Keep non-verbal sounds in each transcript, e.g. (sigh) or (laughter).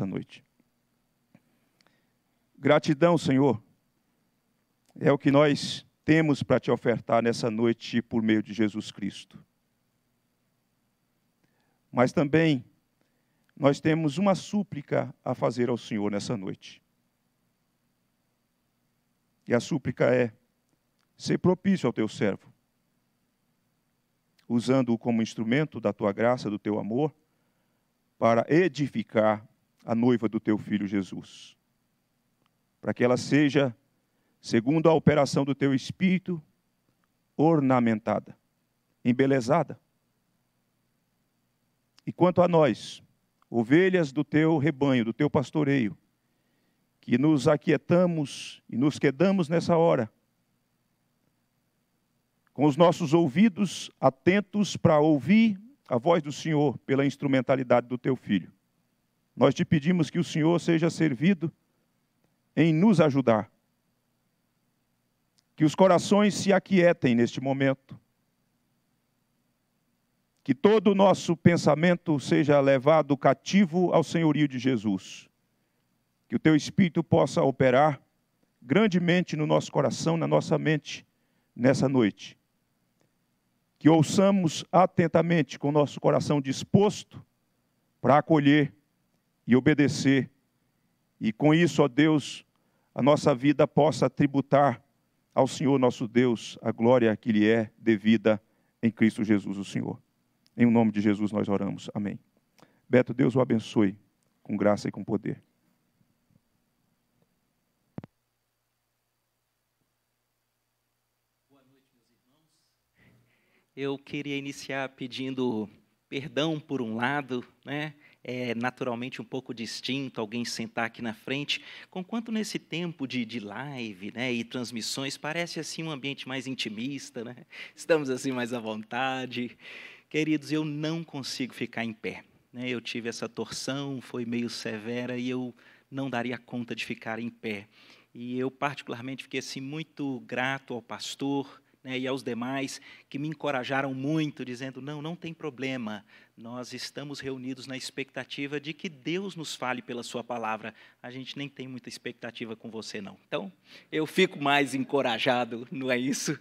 nessa noite. Gratidão, Senhor, é o que nós temos para te ofertar nessa noite por meio de Jesus Cristo. Mas também nós temos uma súplica a fazer ao Senhor nessa noite. E a súplica é: ser propício ao teu servo, usando-o como instrumento da tua graça, do teu amor, para edificar a noiva do teu filho Jesus. Para que ela seja, segundo a operação do teu espírito, ornamentada, embelezada. E quanto a nós, ovelhas do teu rebanho, do teu pastoreio, que nos aquietamos e nos quedamos nessa hora, com os nossos ouvidos atentos para ouvir a voz do Senhor pela instrumentalidade do teu filho. Nós te pedimos que o Senhor seja servido em nos ajudar. Que os corações se aquietem neste momento. Que todo o nosso pensamento seja levado cativo ao senhorio de Jesus. Que o teu espírito possa operar grandemente no nosso coração, na nossa mente, nessa noite. Que ouçamos atentamente, com o nosso coração disposto, para acolher e obedecer. E com isso, ó Deus, a nossa vida possa tributar ao Senhor nosso Deus a glória que lhe é devida em Cristo Jesus, o Senhor. Em o nome de Jesus nós oramos. Amém. Beto, Deus o abençoe com graça e com poder. Boa noite, meus irmãos. Eu queria iniciar pedindo perdão por um lado, né? é, naturalmente um pouco distinto alguém sentar aqui na frente, conquanto nesse tempo de, de live né, e transmissões parece assim um ambiente mais intimista, né? estamos assim mais à vontade. Queridos, eu não consigo ficar em pé. Né? Eu tive essa torção, foi meio severa e eu não daria conta de ficar em pé. E eu particularmente fiquei assim muito grato ao pastor, né, e aos demais que me encorajaram muito, dizendo: não, não tem problema, nós estamos reunidos na expectativa de que Deus nos fale pela Sua palavra. A gente nem tem muita expectativa com você, não. Então, eu fico mais encorajado, não é isso?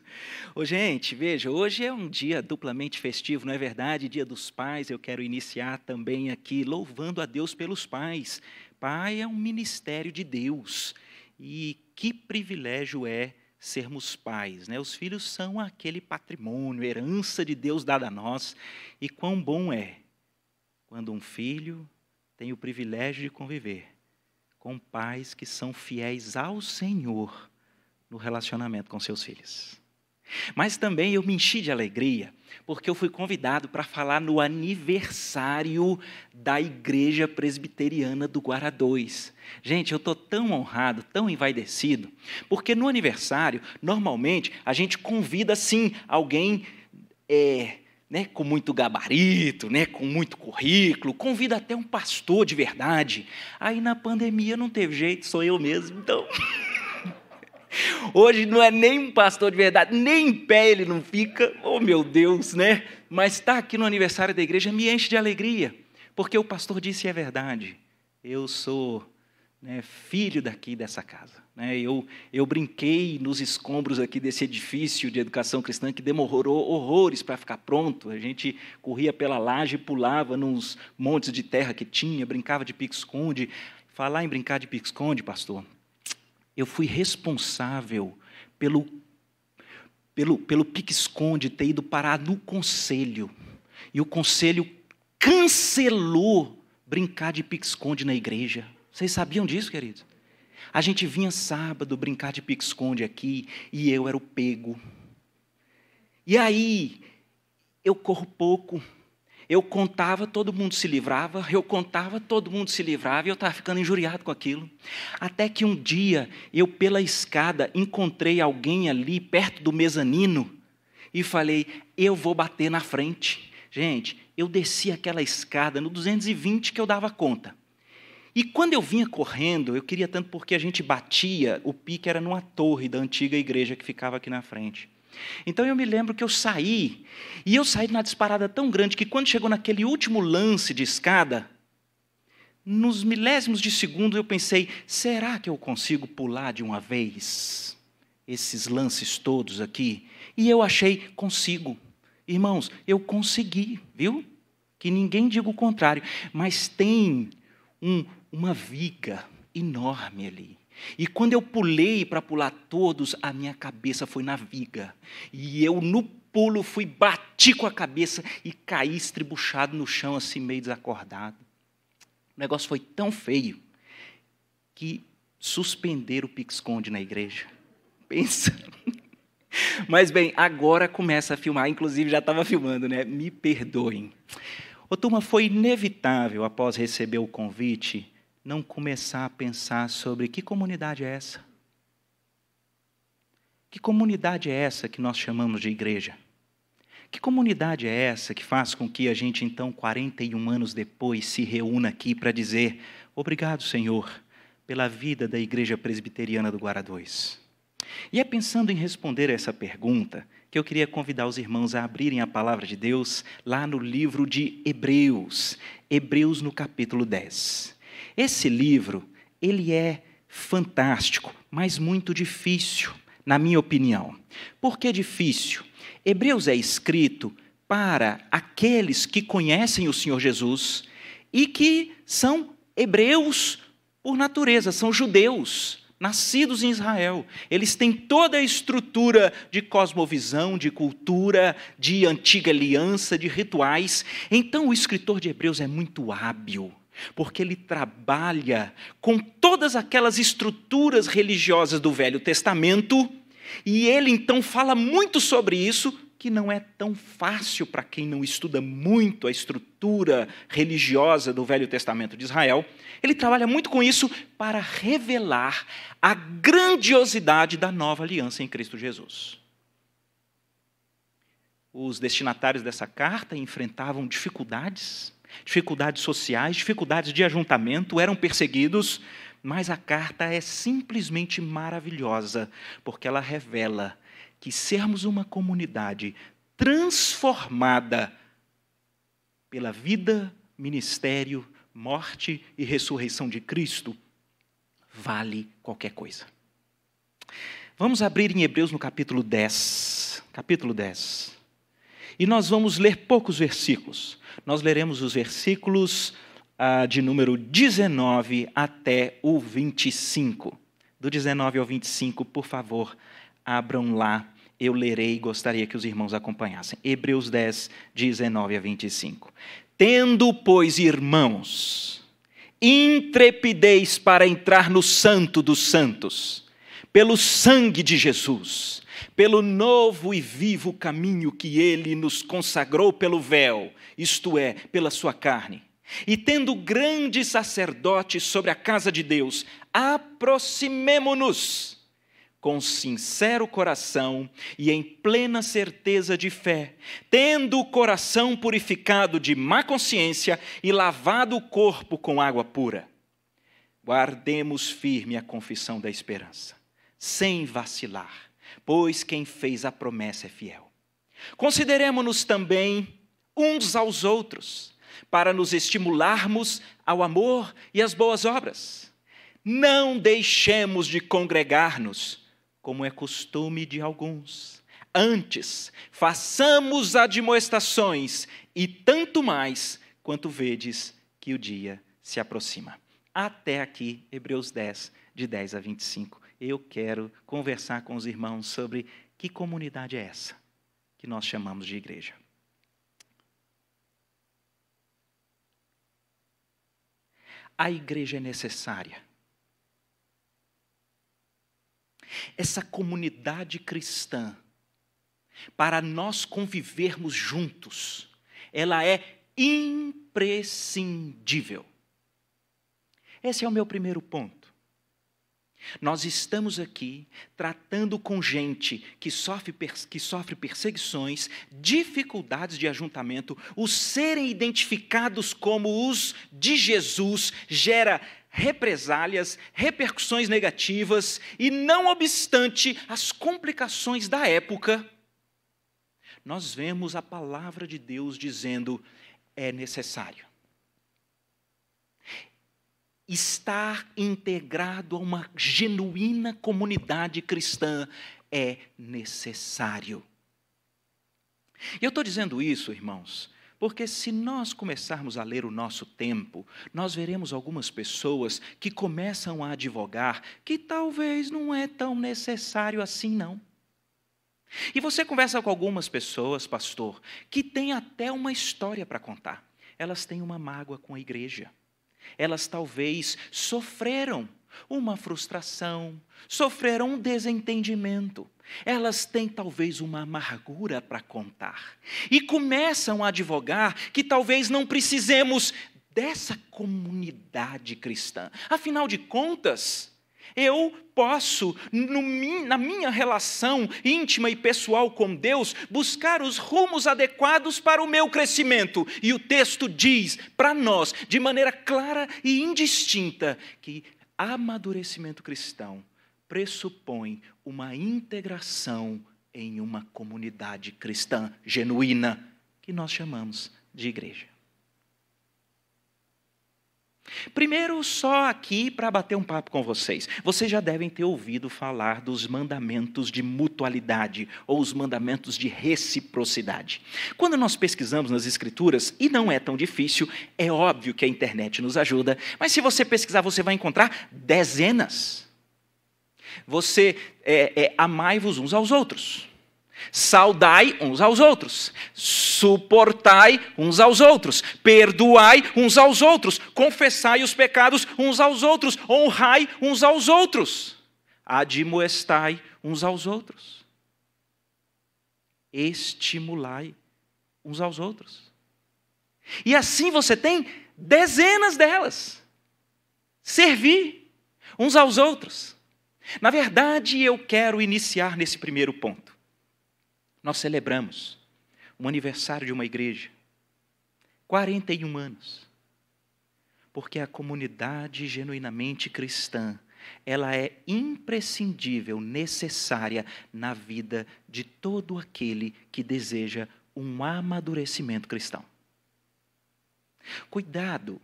Ô, gente, veja, hoje é um dia duplamente festivo, não é verdade? Dia dos Pais, eu quero iniciar também aqui louvando a Deus pelos pais. Pai é um ministério de Deus. E que privilégio é sermos pais. Né? Os filhos são aquele patrimônio, herança de Deus dada a nós. E quão bom é quando um filho tem o privilégio de conviver com pais que são fiéis ao Senhor no relacionamento com seus filhos. Mas também eu me enchi de alegria, porque eu fui convidado para falar no aniversário da Igreja Presbiteriana do Guará 2. Gente, eu estou tão honrado, tão envaidecido, porque no aniversário, normalmente, a gente convida, sim, alguém é, né, com muito gabarito, né, com muito currículo, convida até um pastor de verdade. Aí na pandemia não teve jeito, sou eu mesmo, então. (laughs) Hoje não é nem um pastor de verdade, nem em pé ele não fica, oh meu Deus, né? Mas estar tá aqui no aniversário da igreja me enche de alegria, porque o pastor disse é verdade. Eu sou né, filho daqui dessa casa. Né? Eu, eu brinquei nos escombros aqui desse edifício de educação cristã que demorou horrores para ficar pronto. A gente corria pela laje, pulava nos montes de terra que tinha, brincava de pique-esconde. Falar em brincar de pique-esconde, pastor, eu fui responsável pelo, pelo, pelo pique-esconde ter ido parar no conselho. E o conselho cancelou brincar de pique-esconde na igreja. Vocês sabiam disso, queridos? A gente vinha sábado brincar de pique-esconde aqui e eu era o pego. E aí, eu corro pouco eu contava, todo mundo se livrava, eu contava, todo mundo se livrava, e eu estava ficando injuriado com aquilo. Até que um dia eu, pela escada, encontrei alguém ali perto do mezanino e falei: eu vou bater na frente. Gente, eu desci aquela escada no 220 que eu dava conta. E quando eu vinha correndo, eu queria tanto porque a gente batia, o pique era numa torre da antiga igreja que ficava aqui na frente. Então eu me lembro que eu saí, e eu saí na disparada tão grande que quando chegou naquele último lance de escada, nos milésimos de segundo eu pensei: será que eu consigo pular de uma vez esses lances todos aqui? E eu achei: consigo. Irmãos, eu consegui, viu? Que ninguém diga o contrário, mas tem um, uma viga enorme ali. E quando eu pulei para pular todos, a minha cabeça foi na viga. E eu, no pulo, fui bati com a cabeça e caí estribuchado no chão, assim, meio desacordado. O negócio foi tão feio que suspenderam o pique-esconde na igreja. (laughs) Pensa. Mas, bem, agora começa a filmar. Inclusive, já estava filmando, né? Me perdoem. Ô, turma, foi inevitável, após receber o convite, não começar a pensar sobre que comunidade é essa? Que comunidade é essa que nós chamamos de igreja? Que comunidade é essa que faz com que a gente, então, 41 anos depois, se reúna aqui para dizer: Obrigado, Senhor, pela vida da Igreja Presbiteriana do Guará 2? E é pensando em responder a essa pergunta que eu queria convidar os irmãos a abrirem a palavra de Deus lá no livro de Hebreus, Hebreus no capítulo 10. Esse livro, ele é fantástico, mas muito difícil, na minha opinião. Por que difícil? Hebreus é escrito para aqueles que conhecem o Senhor Jesus e que são hebreus por natureza, são judeus, nascidos em Israel. Eles têm toda a estrutura de cosmovisão, de cultura, de antiga aliança, de rituais. Então o escritor de Hebreus é muito hábil porque ele trabalha com todas aquelas estruturas religiosas do Velho Testamento, e ele então fala muito sobre isso, que não é tão fácil para quem não estuda muito a estrutura religiosa do Velho Testamento de Israel. Ele trabalha muito com isso para revelar a grandiosidade da nova aliança em Cristo Jesus. Os destinatários dessa carta enfrentavam dificuldades dificuldades sociais, dificuldades de ajuntamento, eram perseguidos, mas a carta é simplesmente maravilhosa, porque ela revela que sermos uma comunidade transformada pela vida, ministério, morte e ressurreição de Cristo vale qualquer coisa. Vamos abrir em Hebreus no capítulo 10, capítulo 10. E nós vamos ler poucos versículos, nós leremos os versículos ah, de número 19 até o 25. Do 19 ao 25, por favor, abram lá. Eu lerei e gostaria que os irmãos acompanhassem. Hebreus 10, 19 a 25. Tendo, pois, irmãos, intrepidez para entrar no santo dos santos pelo sangue de Jesus, pelo novo e vivo caminho que ele nos consagrou pelo véu, isto é, pela sua carne. E tendo grande sacerdote sobre a casa de Deus, aproximemo-nos com sincero coração e em plena certeza de fé, tendo o coração purificado de má consciência e lavado o corpo com água pura. Guardemos firme a confissão da esperança sem vacilar, pois quem fez a promessa é fiel. Consideremos-nos também uns aos outros, para nos estimularmos ao amor e às boas obras. Não deixemos de congregar-nos, como é costume de alguns. Antes, façamos admoestações, e tanto mais quanto vedes que o dia se aproxima. Até aqui, Hebreus 10, de 10 a 25 eu quero conversar com os irmãos sobre que comunidade é essa que nós chamamos de igreja. A igreja é necessária. Essa comunidade cristã, para nós convivermos juntos, ela é imprescindível. Esse é o meu primeiro ponto. Nós estamos aqui tratando com gente que sofre, que sofre perseguições, dificuldades de ajuntamento, os serem identificados como os de Jesus gera represálias, repercussões negativas, e não obstante as complicações da época, nós vemos a palavra de Deus dizendo: é necessário estar integrado a uma genuína comunidade cristã é necessário. E eu estou dizendo isso, irmãos, porque se nós começarmos a ler o nosso tempo, nós veremos algumas pessoas que começam a advogar que talvez não é tão necessário assim, não. E você conversa com algumas pessoas, pastor, que têm até uma história para contar. Elas têm uma mágoa com a igreja. Elas talvez sofreram uma frustração, sofreram um desentendimento. Elas têm talvez uma amargura para contar. E começam a advogar que talvez não precisemos dessa comunidade cristã. Afinal de contas, eu posso, no, na minha relação íntima e pessoal com Deus, buscar os rumos adequados para o meu crescimento. E o texto diz para nós, de maneira clara e indistinta, que amadurecimento cristão pressupõe uma integração em uma comunidade cristã genuína, que nós chamamos de igreja. Primeiro, só aqui para bater um papo com vocês. Vocês já devem ter ouvido falar dos mandamentos de mutualidade ou os mandamentos de reciprocidade. Quando nós pesquisamos nas Escrituras, e não é tão difícil, é óbvio que a internet nos ajuda, mas se você pesquisar, você vai encontrar dezenas. Você é, é amai-vos uns aos outros. Saudai uns aos outros, suportai uns aos outros, perdoai uns aos outros, confessai os pecados uns aos outros, honrai uns aos outros, admoestai uns aos outros, estimulai uns aos outros. E assim você tem dezenas delas. Servir uns aos outros. Na verdade, eu quero iniciar nesse primeiro ponto nós celebramos um aniversário de uma igreja. 41 anos. Porque a comunidade genuinamente cristã, ela é imprescindível, necessária na vida de todo aquele que deseja um amadurecimento cristão. Cuidado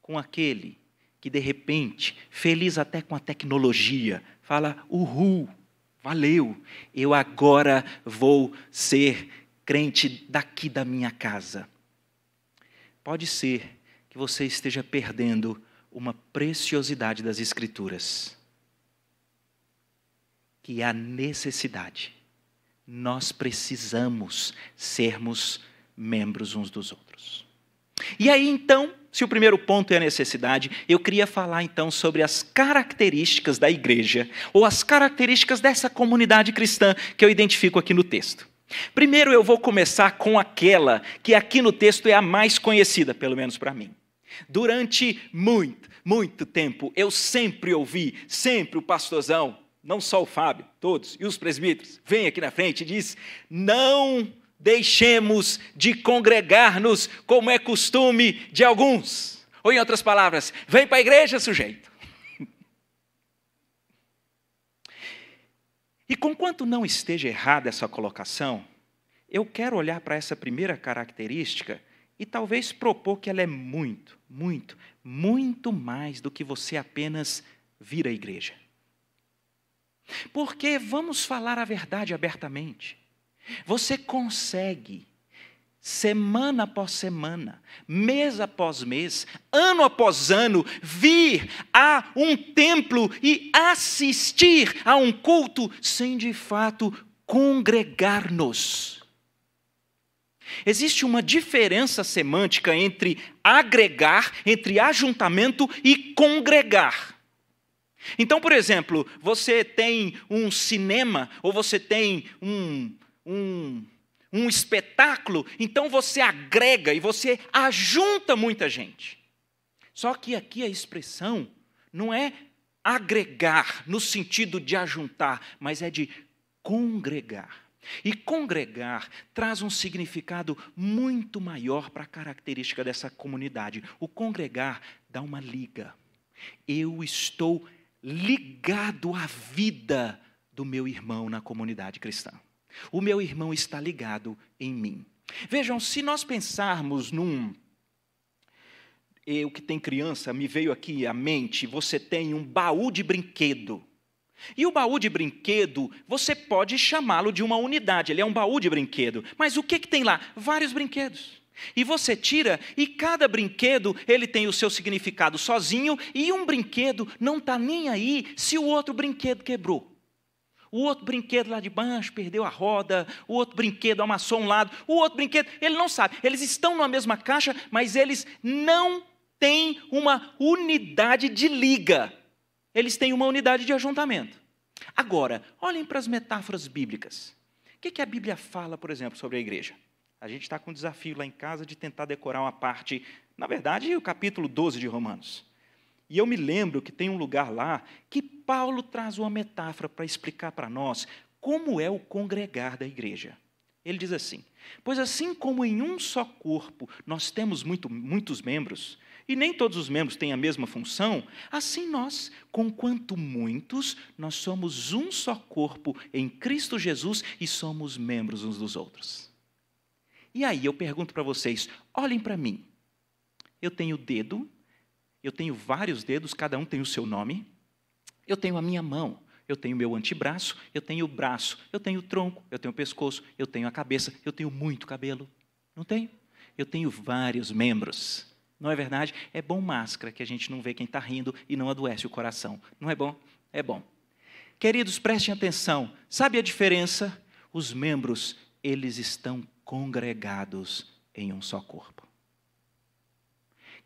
com aquele que de repente, feliz até com a tecnologia, fala: "Uhul, Valeu, eu agora vou ser crente daqui da minha casa. Pode ser que você esteja perdendo uma preciosidade das Escrituras, que é a necessidade. Nós precisamos sermos membros uns dos outros. E aí então, se o primeiro ponto é a necessidade, eu queria falar então sobre as características da igreja, ou as características dessa comunidade cristã que eu identifico aqui no texto. Primeiro eu vou começar com aquela que aqui no texto é a mais conhecida, pelo menos para mim. Durante muito, muito tempo, eu sempre ouvi, sempre o pastorzão, não só o Fábio, todos, e os presbíteros, vem aqui na frente e diz: não deixemos de congregar-nos como é costume de alguns. Ou, em outras palavras, vem para a igreja, sujeito. (laughs) E conquanto não esteja errada essa colocação, eu quero olhar para essa primeira característica e talvez propor que ela é muito, muito, muito mais do que você apenas vir à igreja. Porque vamos falar a verdade abertamente. Você consegue, semana após semana, mês após mês, ano após ano, vir a um templo e assistir a um culto sem de fato congregar-nos. Existe uma diferença semântica entre agregar, entre ajuntamento e congregar. Então, por exemplo, você tem um cinema, ou você tem um, um, um espetáculo, então você agrega e você ajunta muita gente. Só que aqui a expressão não é agregar no sentido de ajuntar, mas é de congregar. E congregar traz um significado muito maior para a característica dessa comunidade. O congregar dá uma liga. Eu estou ligado à vida do meu irmão na comunidade cristã. O meu irmão está ligado em mim. Vejam, se nós pensarmos num. Eu que tem criança, me veio aqui à mente, você tem um baú de brinquedo. E o baú de brinquedo, você pode chamá-lo de uma unidade, ele é um baú de brinquedo. Mas o que, que tem lá? Vários brinquedos. E você tira, e cada brinquedo ele tem o seu significado sozinho, e um brinquedo não está nem aí se o outro brinquedo quebrou. O outro brinquedo lá de baixo perdeu a roda, o outro brinquedo amassou um lado, o outro brinquedo, ele não sabe. Eles estão na mesma caixa, mas eles não têm uma unidade de liga. Eles têm uma unidade de ajuntamento. Agora, olhem para as metáforas bíblicas. O que, que a Bíblia fala, por exemplo, sobre a igreja? A gente está com um desafio lá em casa de tentar decorar uma parte, na verdade, o capítulo 12 de Romanos. E eu me lembro que tem um lugar lá que Paulo traz uma metáfora para explicar para nós como é o congregar da igreja. Ele diz assim: Pois assim como em um só corpo nós temos muito, muitos membros, e nem todos os membros têm a mesma função, assim nós, conquanto muitos, nós somos um só corpo em Cristo Jesus e somos membros uns dos outros. E aí eu pergunto para vocês: olhem para mim. Eu tenho dedo, eu tenho vários dedos, cada um tem o seu nome. Eu tenho a minha mão, eu tenho o meu antebraço, eu tenho o braço, eu tenho o tronco, eu tenho o pescoço, eu tenho a cabeça, eu tenho muito cabelo. Não tenho? Eu tenho vários membros. Não é verdade? É bom máscara que a gente não vê quem está rindo e não adoece o coração. Não é bom? É bom. Queridos, prestem atenção. Sabe a diferença? Os membros, eles estão congregados em um só corpo.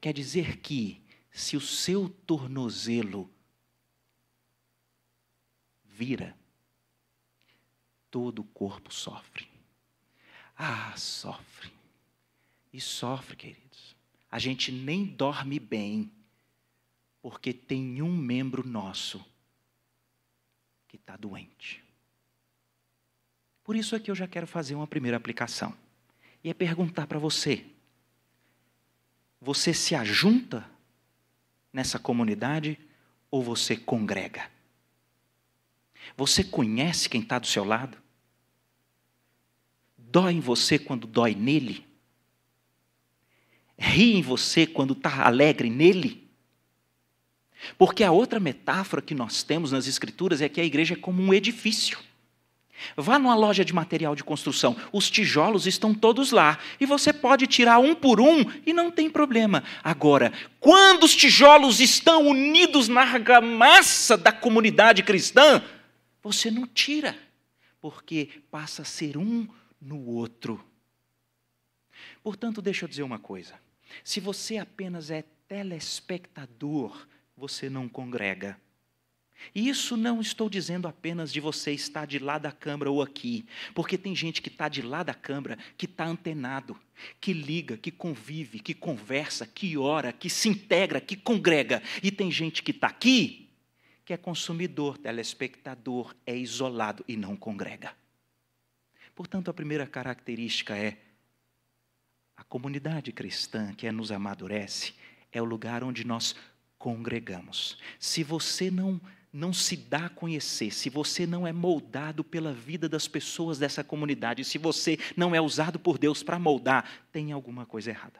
Quer dizer que se o seu tornozelo vira, todo o corpo sofre. Ah, sofre. E sofre, queridos. A gente nem dorme bem, porque tem um membro nosso que está doente. Por isso aqui é eu já quero fazer uma primeira aplicação. E é perguntar para você: você se ajunta nessa comunidade ou você congrega? Você conhece quem está do seu lado? Dói em você quando dói nele? Ri em você quando está alegre nele? Porque a outra metáfora que nós temos nas Escrituras é que a igreja é como um edifício. Vá numa loja de material de construção, os tijolos estão todos lá e você pode tirar um por um e não tem problema. Agora, quando os tijolos estão unidos na argamassa da comunidade cristã, você não tira, porque passa a ser um no outro. Portanto, deixa eu dizer uma coisa: se você apenas é telespectador, você não congrega. E isso não estou dizendo apenas de você estar de lá da câmara ou aqui, porque tem gente que está de lá da câmara que está antenado, que liga, que convive, que conversa, que ora, que se integra, que congrega. E tem gente que está aqui que é consumidor, telespectador, é isolado e não congrega. Portanto, a primeira característica é a comunidade cristã que é nos amadurece é o lugar onde nós congregamos. Se você não não se dá a conhecer, se você não é moldado pela vida das pessoas dessa comunidade, se você não é usado por Deus para moldar, tem alguma coisa errada.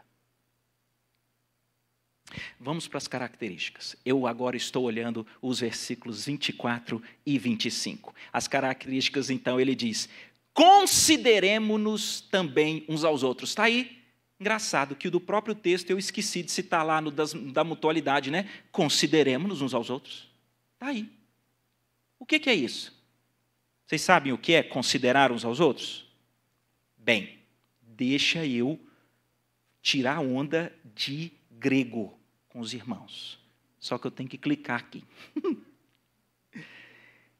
Vamos para as características. Eu agora estou olhando os versículos 24 e 25. As características, então, ele diz: consideremos-nos também uns aos outros. Está aí? Engraçado que o do próprio texto eu esqueci de citar lá no das, da mutualidade, né? Consideremos-nos uns aos outros. Está aí. O que, que é isso? Vocês sabem o que é considerar uns aos outros? Bem, deixa eu tirar onda de grego com os irmãos. Só que eu tenho que clicar aqui. (laughs)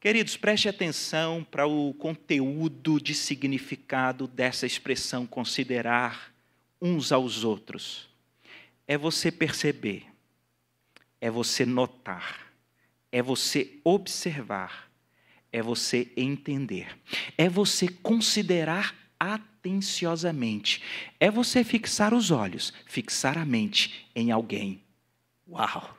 Queridos, preste atenção para o conteúdo de significado dessa expressão considerar uns aos outros. É você perceber, é você notar é você observar, é você entender, é você considerar atenciosamente, é você fixar os olhos, fixar a mente em alguém. Uau!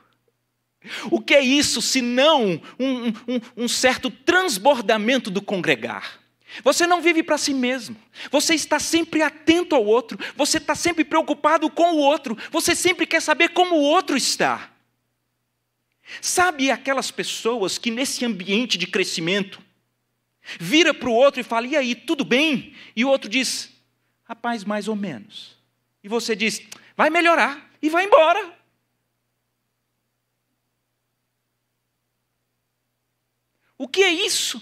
O que é isso se não um, um, um certo transbordamento do congregar? Você não vive para si mesmo. Você está sempre atento ao outro. Você está sempre preocupado com o outro. Você sempre quer saber como o outro está. Sabe aquelas pessoas que nesse ambiente de crescimento vira para o outro e fala: "E aí, tudo bem?" E o outro diz: "Rapaz, mais ou menos". E você diz: "Vai melhorar" e vai embora. O que é isso?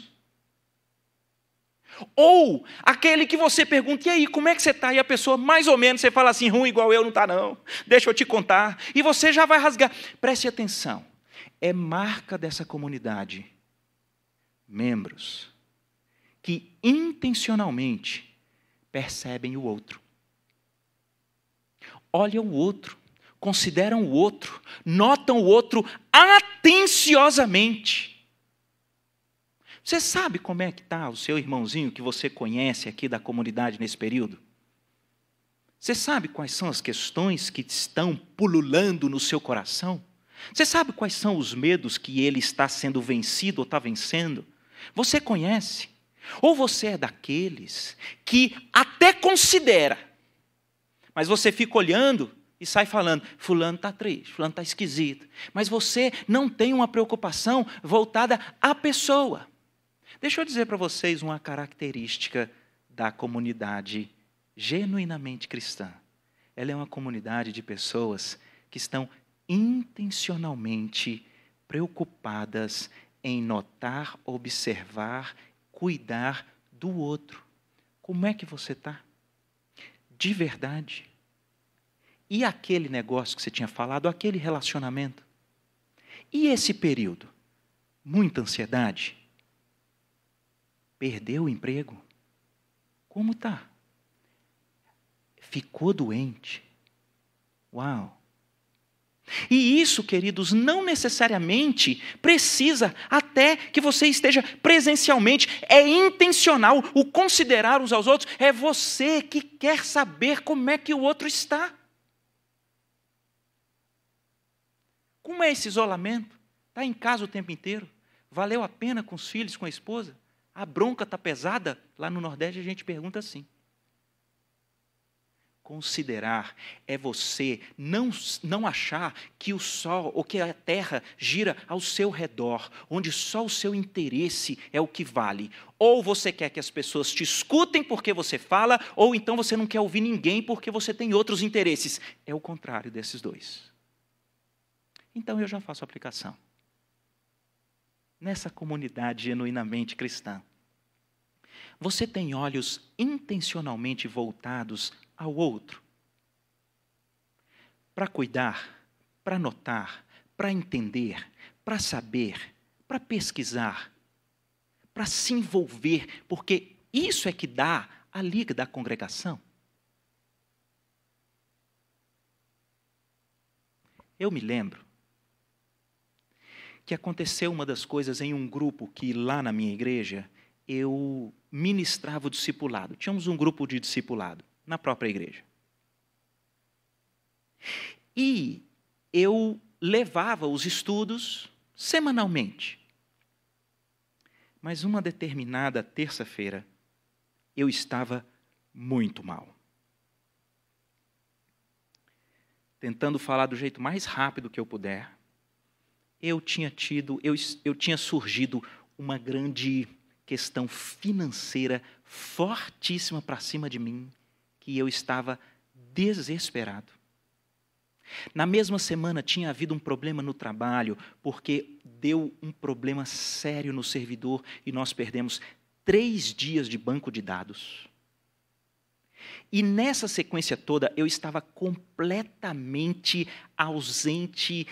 Ou aquele que você pergunta, e aí, como é que você está? E a pessoa, mais ou menos, você fala assim, ruim igual eu, não está não. Deixa eu te contar. E você já vai rasgar. Preste atenção é marca dessa comunidade. Membros que intencionalmente percebem o outro. Olham o outro, consideram o outro, notam o outro atenciosamente. Você sabe como é que está o seu irmãozinho que você conhece aqui da comunidade nesse período? Você sabe quais são as questões que estão pululando no seu coração? Você sabe quais são os medos que ele está sendo vencido ou está vencendo? Você conhece? Ou você é daqueles que até considera, mas você fica olhando e sai falando: Fulano está triste, Fulano está esquisito. Mas você não tem uma preocupação voltada à pessoa. Deixa eu dizer para vocês uma característica da comunidade genuinamente cristã. Ela é uma comunidade de pessoas que estão intencionalmente preocupadas em notar, observar, cuidar do outro. Como é que você está? De verdade. E aquele negócio que você tinha falado, aquele relacionamento? E esse período? Muita ansiedade? Perdeu o emprego? Como tá? Ficou doente? Uau! E isso, queridos, não necessariamente precisa até que você esteja presencialmente. É intencional o considerar uns aos outros. É você que quer saber como é que o outro está. Como é esse isolamento? Está em casa o tempo inteiro? Valeu a pena com os filhos, com a esposa? A bronca está pesada? Lá no Nordeste a gente pergunta assim considerar é você não, não achar que o sol ou que a terra gira ao seu redor, onde só o seu interesse é o que vale. Ou você quer que as pessoas te escutem porque você fala, ou então você não quer ouvir ninguém porque você tem outros interesses. É o contrário desses dois. Então eu já faço aplicação. Nessa comunidade genuinamente cristã, você tem olhos intencionalmente voltados ao outro. Para cuidar, para notar, para entender, para saber, para pesquisar, para se envolver, porque isso é que dá a liga da congregação. Eu me lembro que aconteceu uma das coisas em um grupo que lá na minha igreja eu ministrava o discipulado. Tínhamos um grupo de discipulado na própria igreja. E eu levava os estudos semanalmente. Mas uma determinada terça-feira, eu estava muito mal. Tentando falar do jeito mais rápido que eu puder, eu tinha tido, eu, eu tinha surgido uma grande questão financeira fortíssima para cima de mim, que eu estava desesperado. Na mesma semana tinha havido um problema no trabalho, porque deu um problema sério no servidor e nós perdemos três dias de banco de dados. E nessa sequência toda eu estava completamente ausente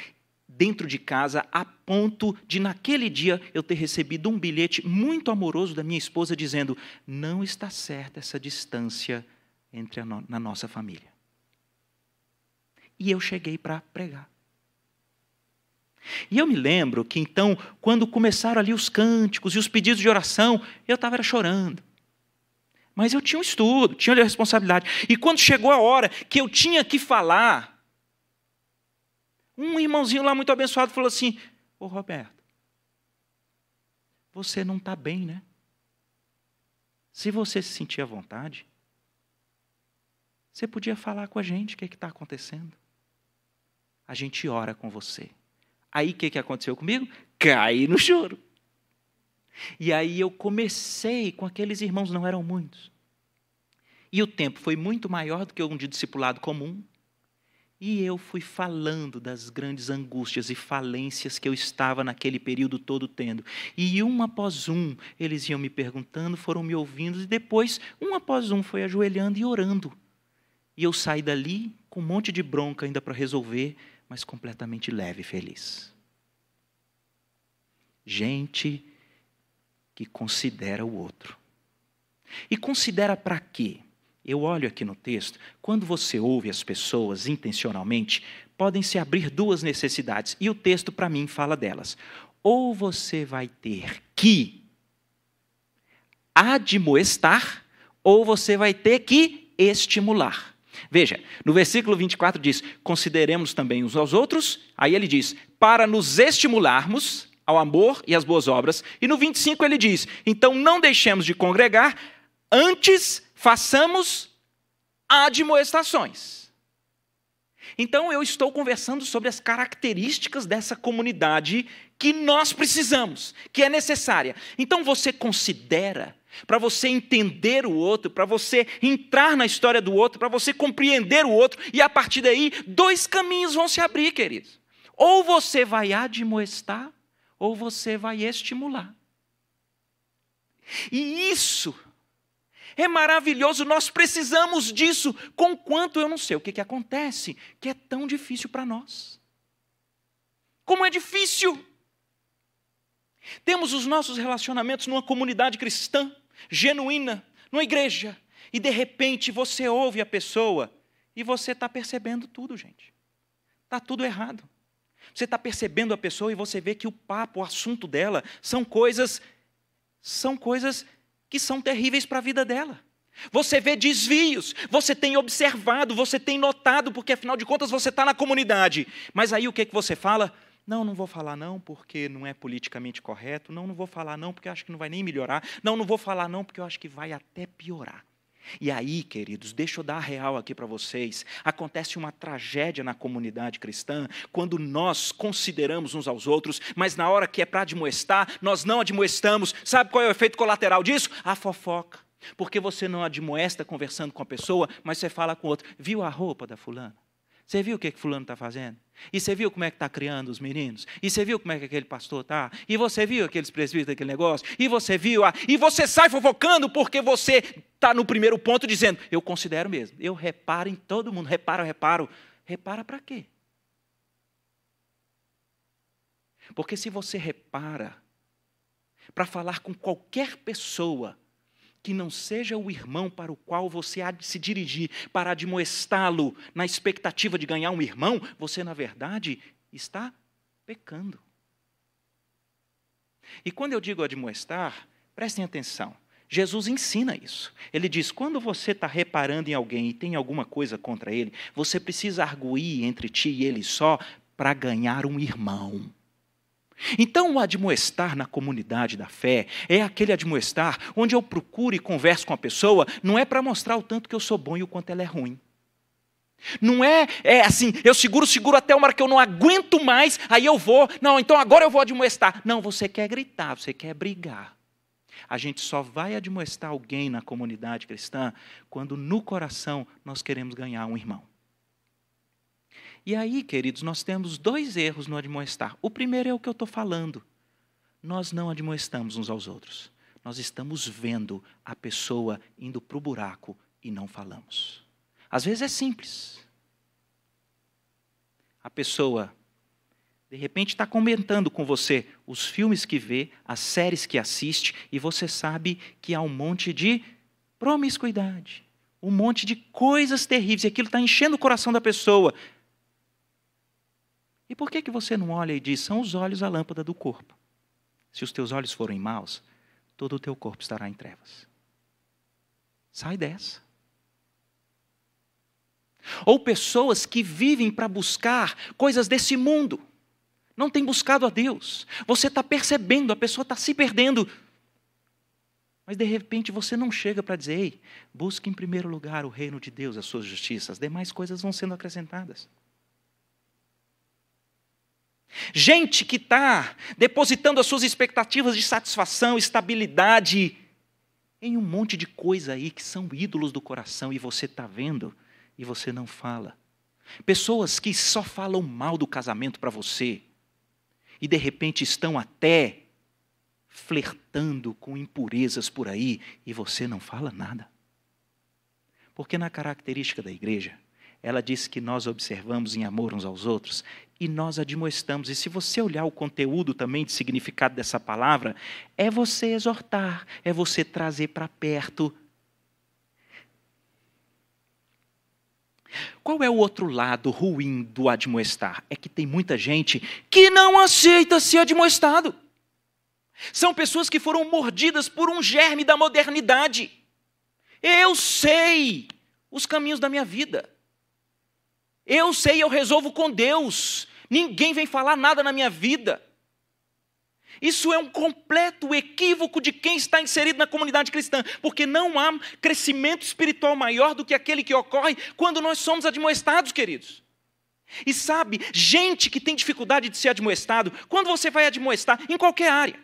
dentro de casa, a ponto de, naquele dia, eu ter recebido um bilhete muito amoroso da minha esposa dizendo: Não está certa essa distância entre a no, na nossa família. E eu cheguei para pregar. E eu me lembro que então, quando começaram ali os cânticos e os pedidos de oração, eu estava chorando. Mas eu tinha um estudo, tinha a responsabilidade. E quando chegou a hora que eu tinha que falar, um irmãozinho lá muito abençoado falou assim: Ô Roberto, você não está bem, né? Se você se sentir à vontade, você podia falar com a gente o que é está acontecendo. A gente ora com você. Aí o que, é que aconteceu comigo? Caí no choro. E aí eu comecei com aqueles irmãos, não eram muitos. E o tempo foi muito maior do que um de discipulado comum. E eu fui falando das grandes angústias e falências que eu estava naquele período todo tendo. E um após um, eles iam me perguntando, foram me ouvindo, e depois, um após um, foi ajoelhando e orando. E eu saí dali com um monte de bronca ainda para resolver, mas completamente leve e feliz. Gente que considera o outro. E considera para quê? Eu olho aqui no texto, quando você ouve as pessoas intencionalmente, podem se abrir duas necessidades, e o texto para mim fala delas. Ou você vai ter que admoestar, ou você vai ter que estimular. Veja, no versículo 24 diz: Consideremos também uns aos outros. Aí ele diz: Para nos estimularmos ao amor e às boas obras. E no 25 ele diz: Então não deixemos de congregar, antes façamos admoestações. Então eu estou conversando sobre as características dessa comunidade que nós precisamos, que é necessária. Então você considera para você entender o outro, para você entrar na história do outro, para você compreender o outro, e a partir daí, dois caminhos vão se abrir, queridos. Ou você vai admoestar, ou você vai estimular. E isso é maravilhoso, nós precisamos disso, conquanto eu não sei o que, que acontece, que é tão difícil para nós. Como é difícil! Temos os nossos relacionamentos numa comunidade cristã, genuína, numa igreja, e de repente você ouve a pessoa e você está percebendo tudo, gente. Está tudo errado. Você está percebendo a pessoa e você vê que o papo, o assunto dela, são coisas, são coisas que são terríveis para a vida dela. Você vê desvios, você tem observado, você tem notado, porque afinal de contas você está na comunidade. Mas aí o que, que você fala? Não, não vou falar não porque não é politicamente correto. Não, não vou falar não porque acho que não vai nem melhorar. Não, não vou falar não porque eu acho que vai até piorar. E aí, queridos, deixa eu dar a real aqui para vocês. Acontece uma tragédia na comunidade cristã quando nós consideramos uns aos outros, mas na hora que é para admoestar, nós não admoestamos. Sabe qual é o efeito colateral disso? A fofoca. Porque você não admoesta conversando com a pessoa, mas você fala com outro. Viu a roupa da fulana? Você viu o que, que fulano está fazendo? E você viu como é que está criando os meninos? E você viu como é que aquele pastor está? E você viu aqueles presbíteros daquele negócio? E você viu? A... E você sai fofocando porque você está no primeiro ponto dizendo, eu considero mesmo, eu reparo em todo mundo, reparo, reparo. Repara para quê? Porque se você repara para falar com qualquer pessoa que não seja o irmão para o qual você há de se dirigir para admoestá-lo na expectativa de ganhar um irmão, você, na verdade, está pecando. E quando eu digo admoestar, prestem atenção. Jesus ensina isso. Ele diz: quando você está reparando em alguém e tem alguma coisa contra ele, você precisa arguir entre ti e ele só para ganhar um irmão. Então, o admoestar na comunidade da fé é aquele admoestar onde eu procuro e converso com a pessoa, não é para mostrar o tanto que eu sou bom e o quanto ela é ruim. Não é, é assim, eu seguro, seguro até uma hora que eu não aguento mais, aí eu vou, não, então agora eu vou admoestar. Não, você quer gritar, você quer brigar. A gente só vai admoestar alguém na comunidade cristã quando no coração nós queremos ganhar um irmão. E aí, queridos, nós temos dois erros no admoestar. O primeiro é o que eu estou falando. Nós não admoestamos uns aos outros. Nós estamos vendo a pessoa indo para o buraco e não falamos. Às vezes é simples. A pessoa, de repente, está comentando com você os filmes que vê, as séries que assiste, e você sabe que há um monte de promiscuidade, um monte de coisas terríveis, e aquilo está enchendo o coração da pessoa. E por que, que você não olha e diz: são os olhos a lâmpada do corpo? Se os teus olhos forem maus, todo o teu corpo estará em trevas. Sai dessa. Ou pessoas que vivem para buscar coisas desse mundo, não tem buscado a Deus. Você está percebendo, a pessoa está se perdendo. Mas de repente você não chega para dizer: ei, busque em primeiro lugar o reino de Deus, as suas justiças, as demais coisas vão sendo acrescentadas. Gente que está depositando as suas expectativas de satisfação, estabilidade, em um monte de coisa aí que são ídolos do coração e você está vendo e você não fala. Pessoas que só falam mal do casamento para você e de repente estão até flertando com impurezas por aí e você não fala nada. Porque na característica da igreja, ela diz que nós observamos em amor uns aos outros e nós admoestamos. E se você olhar o conteúdo também de significado dessa palavra, é você exortar, é você trazer para perto. Qual é o outro lado ruim do admoestar? É que tem muita gente que não aceita ser admoestado. São pessoas que foram mordidas por um germe da modernidade. Eu sei os caminhos da minha vida. Eu sei, eu resolvo com Deus. Ninguém vem falar nada na minha vida. Isso é um completo equívoco de quem está inserido na comunidade cristã, porque não há crescimento espiritual maior do que aquele que ocorre quando nós somos admoestados, queridos. E sabe, gente que tem dificuldade de ser admoestado, quando você vai admoestar, em qualquer área,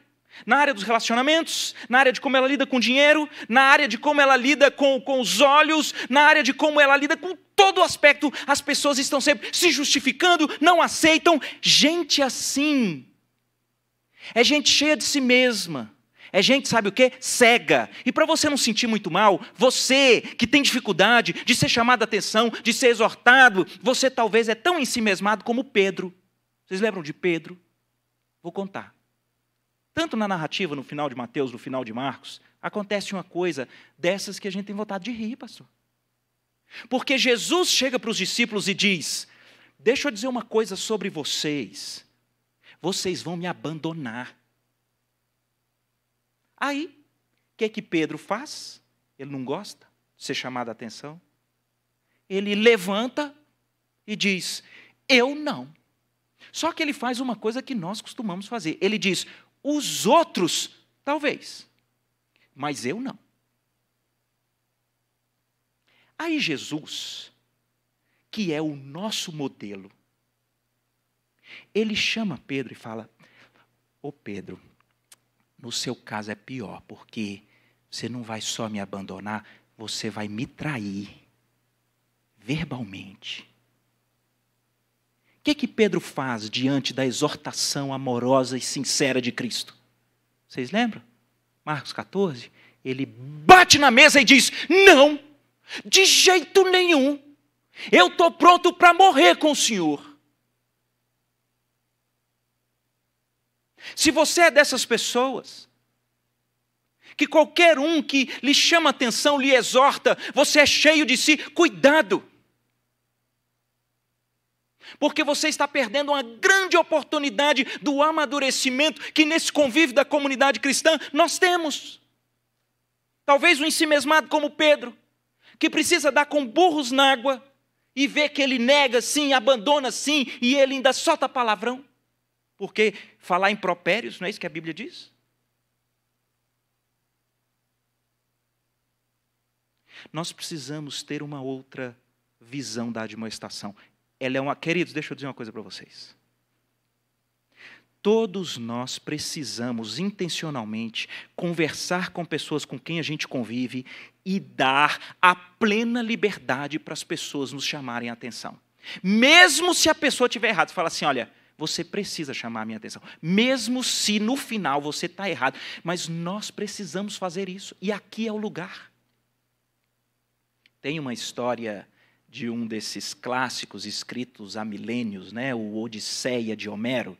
na área dos relacionamentos, na área de como ela lida com dinheiro, na área de como ela lida com, com os olhos, na área de como ela lida com todo aspecto. As pessoas estão sempre se justificando, não aceitam. Gente assim é gente cheia de si mesma. É gente, sabe o que? Cega. E para você não sentir muito mal, você que tem dificuldade de ser chamado a atenção, de ser exortado, você talvez é tão ensimesmado como Pedro. Vocês lembram de Pedro? Vou contar tanto na narrativa, no final de Mateus, no final de Marcos, acontece uma coisa dessas que a gente tem vontade de rir, pastor. Porque Jesus chega para os discípulos e diz: Deixa eu dizer uma coisa sobre vocês. Vocês vão me abandonar. Aí, o que é que Pedro faz? Ele não gosta de ser chamado a atenção. Ele levanta e diz: Eu não. Só que ele faz uma coisa que nós costumamos fazer. Ele diz: os outros, talvez, mas eu não. Aí Jesus, que é o nosso modelo, ele chama Pedro e fala: Ô oh Pedro, no seu caso é pior, porque você não vai só me abandonar, você vai me trair verbalmente. O que é que Pedro faz diante da exortação amorosa e sincera de Cristo? Vocês lembram? Marcos 14, ele bate na mesa e diz: Não, de jeito nenhum, eu estou pronto para morrer com o Senhor. Se você é dessas pessoas, que qualquer um que lhe chama atenção, lhe exorta, você é cheio de si, cuidado porque você está perdendo uma grande oportunidade do amadurecimento que nesse convívio da comunidade cristã nós temos. Talvez um ensimesmado como Pedro, que precisa dar com burros na água e ver que ele nega sim, abandona sim, e ele ainda solta palavrão. Porque falar impropérios, não é isso que a Bíblia diz? Nós precisamos ter uma outra visão da admoestação ela é uma. Queridos, deixa eu dizer uma coisa para vocês. Todos nós precisamos intencionalmente conversar com pessoas com quem a gente convive e dar a plena liberdade para as pessoas nos chamarem a atenção. Mesmo se a pessoa tiver errado, fala assim: olha, você precisa chamar a minha atenção. Mesmo se no final você está errado. Mas nós precisamos fazer isso. E aqui é o lugar. Tem uma história de um desses clássicos escritos há milênios, né, o Odisseia de Homero,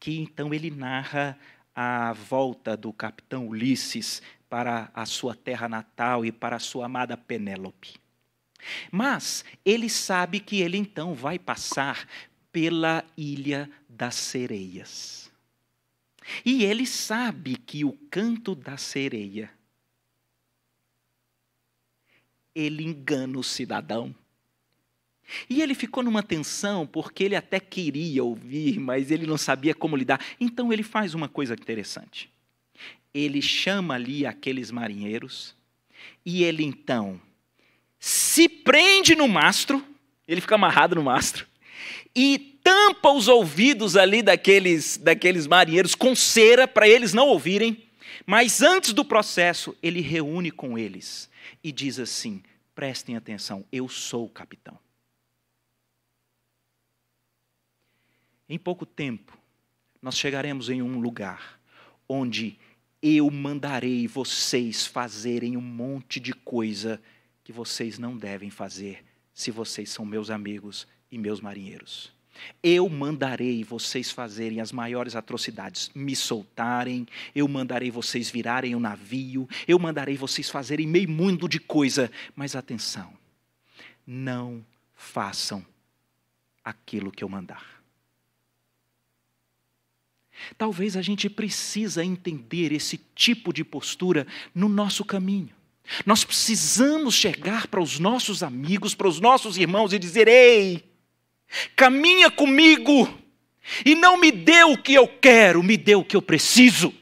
que então ele narra a volta do capitão Ulisses para a sua terra natal e para a sua amada Penélope. Mas ele sabe que ele então vai passar pela ilha das sereias. E ele sabe que o canto da sereia ele engana o cidadão e ele ficou numa tensão porque ele até queria ouvir, mas ele não sabia como lidar. Então ele faz uma coisa interessante. Ele chama ali aqueles marinheiros e ele então se prende no mastro, ele fica amarrado no mastro e tampa os ouvidos ali daqueles daqueles marinheiros com cera para eles não ouvirem. Mas antes do processo, ele reúne com eles e diz assim: "Prestem atenção, eu sou o capitão. Em pouco tempo, nós chegaremos em um lugar onde eu mandarei vocês fazerem um monte de coisa que vocês não devem fazer se vocês são meus amigos e meus marinheiros. Eu mandarei vocês fazerem as maiores atrocidades, me soltarem, eu mandarei vocês virarem o um navio, eu mandarei vocês fazerem meio mundo de coisa, mas atenção, não façam aquilo que eu mandar. Talvez a gente precisa entender esse tipo de postura no nosso caminho. Nós precisamos chegar para os nossos amigos, para os nossos irmãos e dizer: "Ei, caminha comigo e não me dê o que eu quero, me dê o que eu preciso."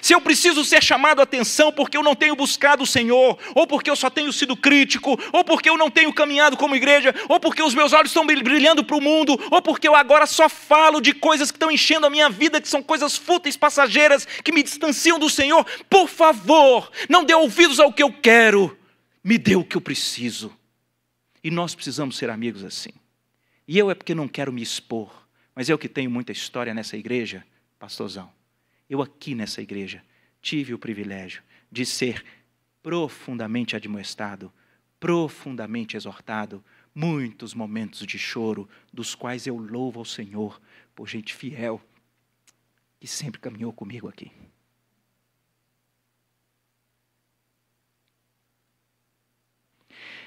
se eu preciso ser chamado a atenção porque eu não tenho buscado o Senhor, ou porque eu só tenho sido crítico, ou porque eu não tenho caminhado como igreja, ou porque os meus olhos estão brilhando para o mundo, ou porque eu agora só falo de coisas que estão enchendo a minha vida, que são coisas fúteis, passageiras, que me distanciam do Senhor, por favor, não dê ouvidos ao que eu quero, me dê o que eu preciso. E nós precisamos ser amigos assim. E eu é porque não quero me expor, mas eu que tenho muita história nessa igreja, pastorzão eu aqui nessa igreja tive o privilégio de ser profundamente admoestado, profundamente exortado, muitos momentos de choro, dos quais eu louvo ao Senhor por gente fiel que sempre caminhou comigo aqui.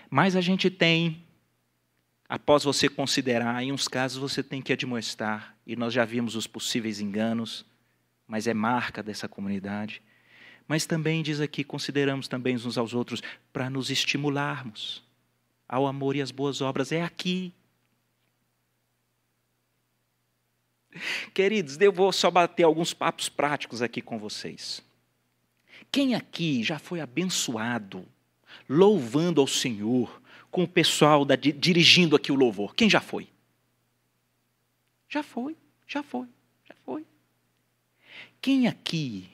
Mas a gente tem, após você considerar, em uns casos você tem que admoestar, e nós já vimos os possíveis enganos, mas é marca dessa comunidade. Mas também diz aqui, consideramos também uns aos outros para nos estimularmos ao amor e às boas obras. É aqui. Queridos, eu vou só bater alguns papos práticos aqui com vocês. Quem aqui já foi abençoado, louvando ao Senhor, com o pessoal da, dirigindo aqui o louvor? Quem já foi? Já foi, já foi. Quem aqui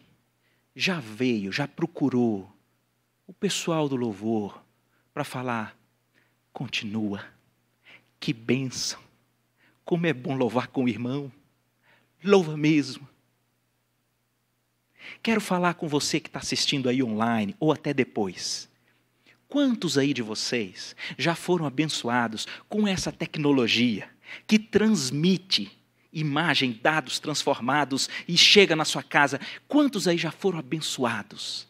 já veio, já procurou o pessoal do louvor para falar: continua, que bênção, como é bom louvar com o irmão, louva mesmo. Quero falar com você que está assistindo aí online ou até depois. Quantos aí de vocês já foram abençoados com essa tecnologia que transmite imagem, dados transformados e chega na sua casa. Quantos aí já foram abençoados?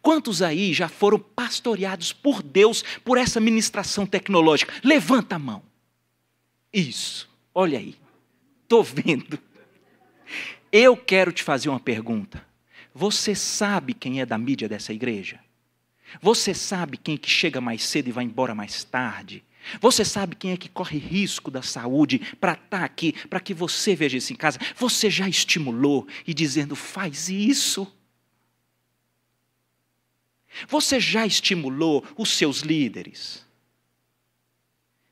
Quantos aí já foram pastoreados por Deus por essa ministração tecnológica? Levanta a mão. Isso, olha aí, estou vendo. Eu quero te fazer uma pergunta. Você sabe quem é da mídia dessa igreja? Você sabe quem que chega mais cedo e vai embora mais tarde? Você sabe quem é que corre risco da saúde para estar tá aqui, para que você veja isso em casa? Você já estimulou e dizendo, faz isso. Você já estimulou os seus líderes,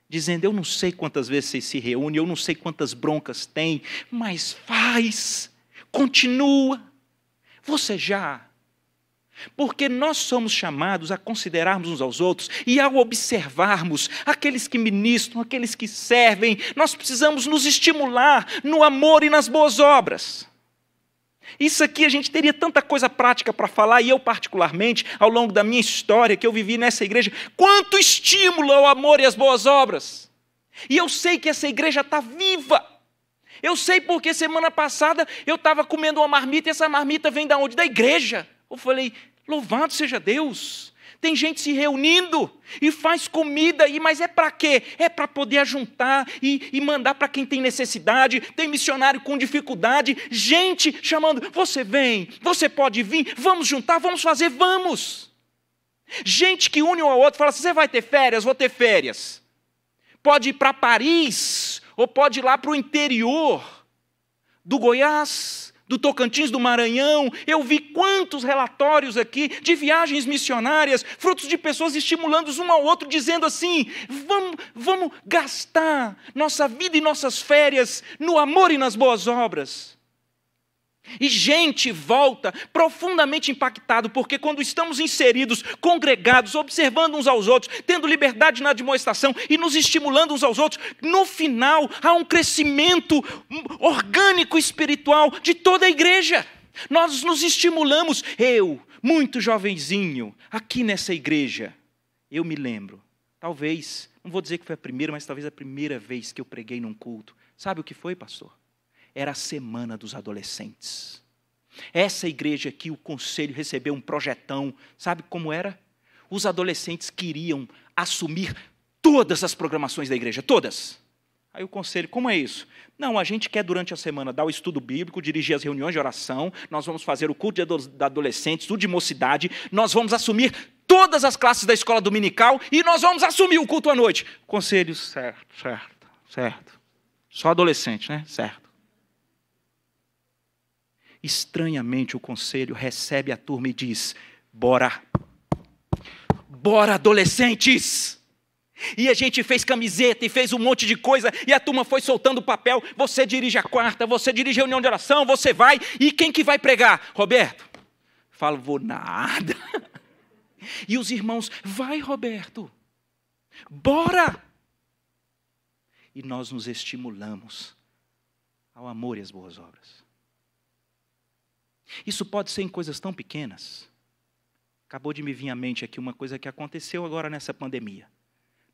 dizendo, eu não sei quantas vezes vocês se reúnem, eu não sei quantas broncas tem, mas faz, continua. Você já porque nós somos chamados a considerarmos uns aos outros e ao observarmos aqueles que ministram, aqueles que servem, nós precisamos nos estimular no amor e nas boas obras. Isso aqui a gente teria tanta coisa prática para falar, e eu, particularmente, ao longo da minha história que eu vivi nessa igreja, quanto estímulo ao amor e às boas obras. E eu sei que essa igreja está viva. Eu sei porque semana passada eu estava comendo uma marmita e essa marmita vem da onde? Da igreja. Eu falei, louvado seja Deus. Tem gente se reunindo e faz comida, e mas é para quê? É para poder juntar e, e mandar para quem tem necessidade. Tem missionário com dificuldade, gente chamando: você vem, você pode vir, vamos juntar, vamos fazer, vamos. Gente que une um ao outro, fala assim: você vai ter férias? Vou ter férias. Pode ir para Paris, ou pode ir lá para o interior do Goiás, do Tocantins, do Maranhão. Eu vi quantos relatórios aqui de viagens missionárias, frutos de pessoas estimulando um ao outro, dizendo assim: vamos, vamos gastar nossa vida e nossas férias no amor e nas boas obras. E gente volta profundamente impactado, porque quando estamos inseridos, congregados, observando uns aos outros, tendo liberdade na admoestação e nos estimulando uns aos outros, no final há um crescimento orgânico espiritual de toda a igreja. Nós nos estimulamos. Eu, muito jovenzinho, aqui nessa igreja, eu me lembro, talvez, não vou dizer que foi a primeira, mas talvez a primeira vez que eu preguei num culto. Sabe o que foi, pastor? era a semana dos adolescentes. Essa igreja aqui, o conselho recebeu um projetão, sabe como era? Os adolescentes queriam assumir todas as programações da igreja, todas. Aí o conselho, como é isso? Não, a gente quer durante a semana dar o estudo bíblico, dirigir as reuniões de oração, nós vamos fazer o culto de adolescentes, o de mocidade, nós vamos assumir todas as classes da escola dominical e nós vamos assumir o culto à noite. Conselho, certo, certo, certo. Só adolescente, né? Certo. Estranhamente, o conselho recebe a turma e diz: bora. Bora, adolescentes! E a gente fez camiseta e fez um monte de coisa, e a turma foi soltando papel. Você dirige a quarta, você dirige a reunião de oração, você vai. E quem que vai pregar? Roberto, falo, vou nada. (laughs) E os irmãos, vai, Roberto, bora! E nós nos estimulamos ao amor e às boas obras. Isso pode ser em coisas tão pequenas. Acabou de me vir à mente aqui uma coisa que aconteceu agora nessa pandemia.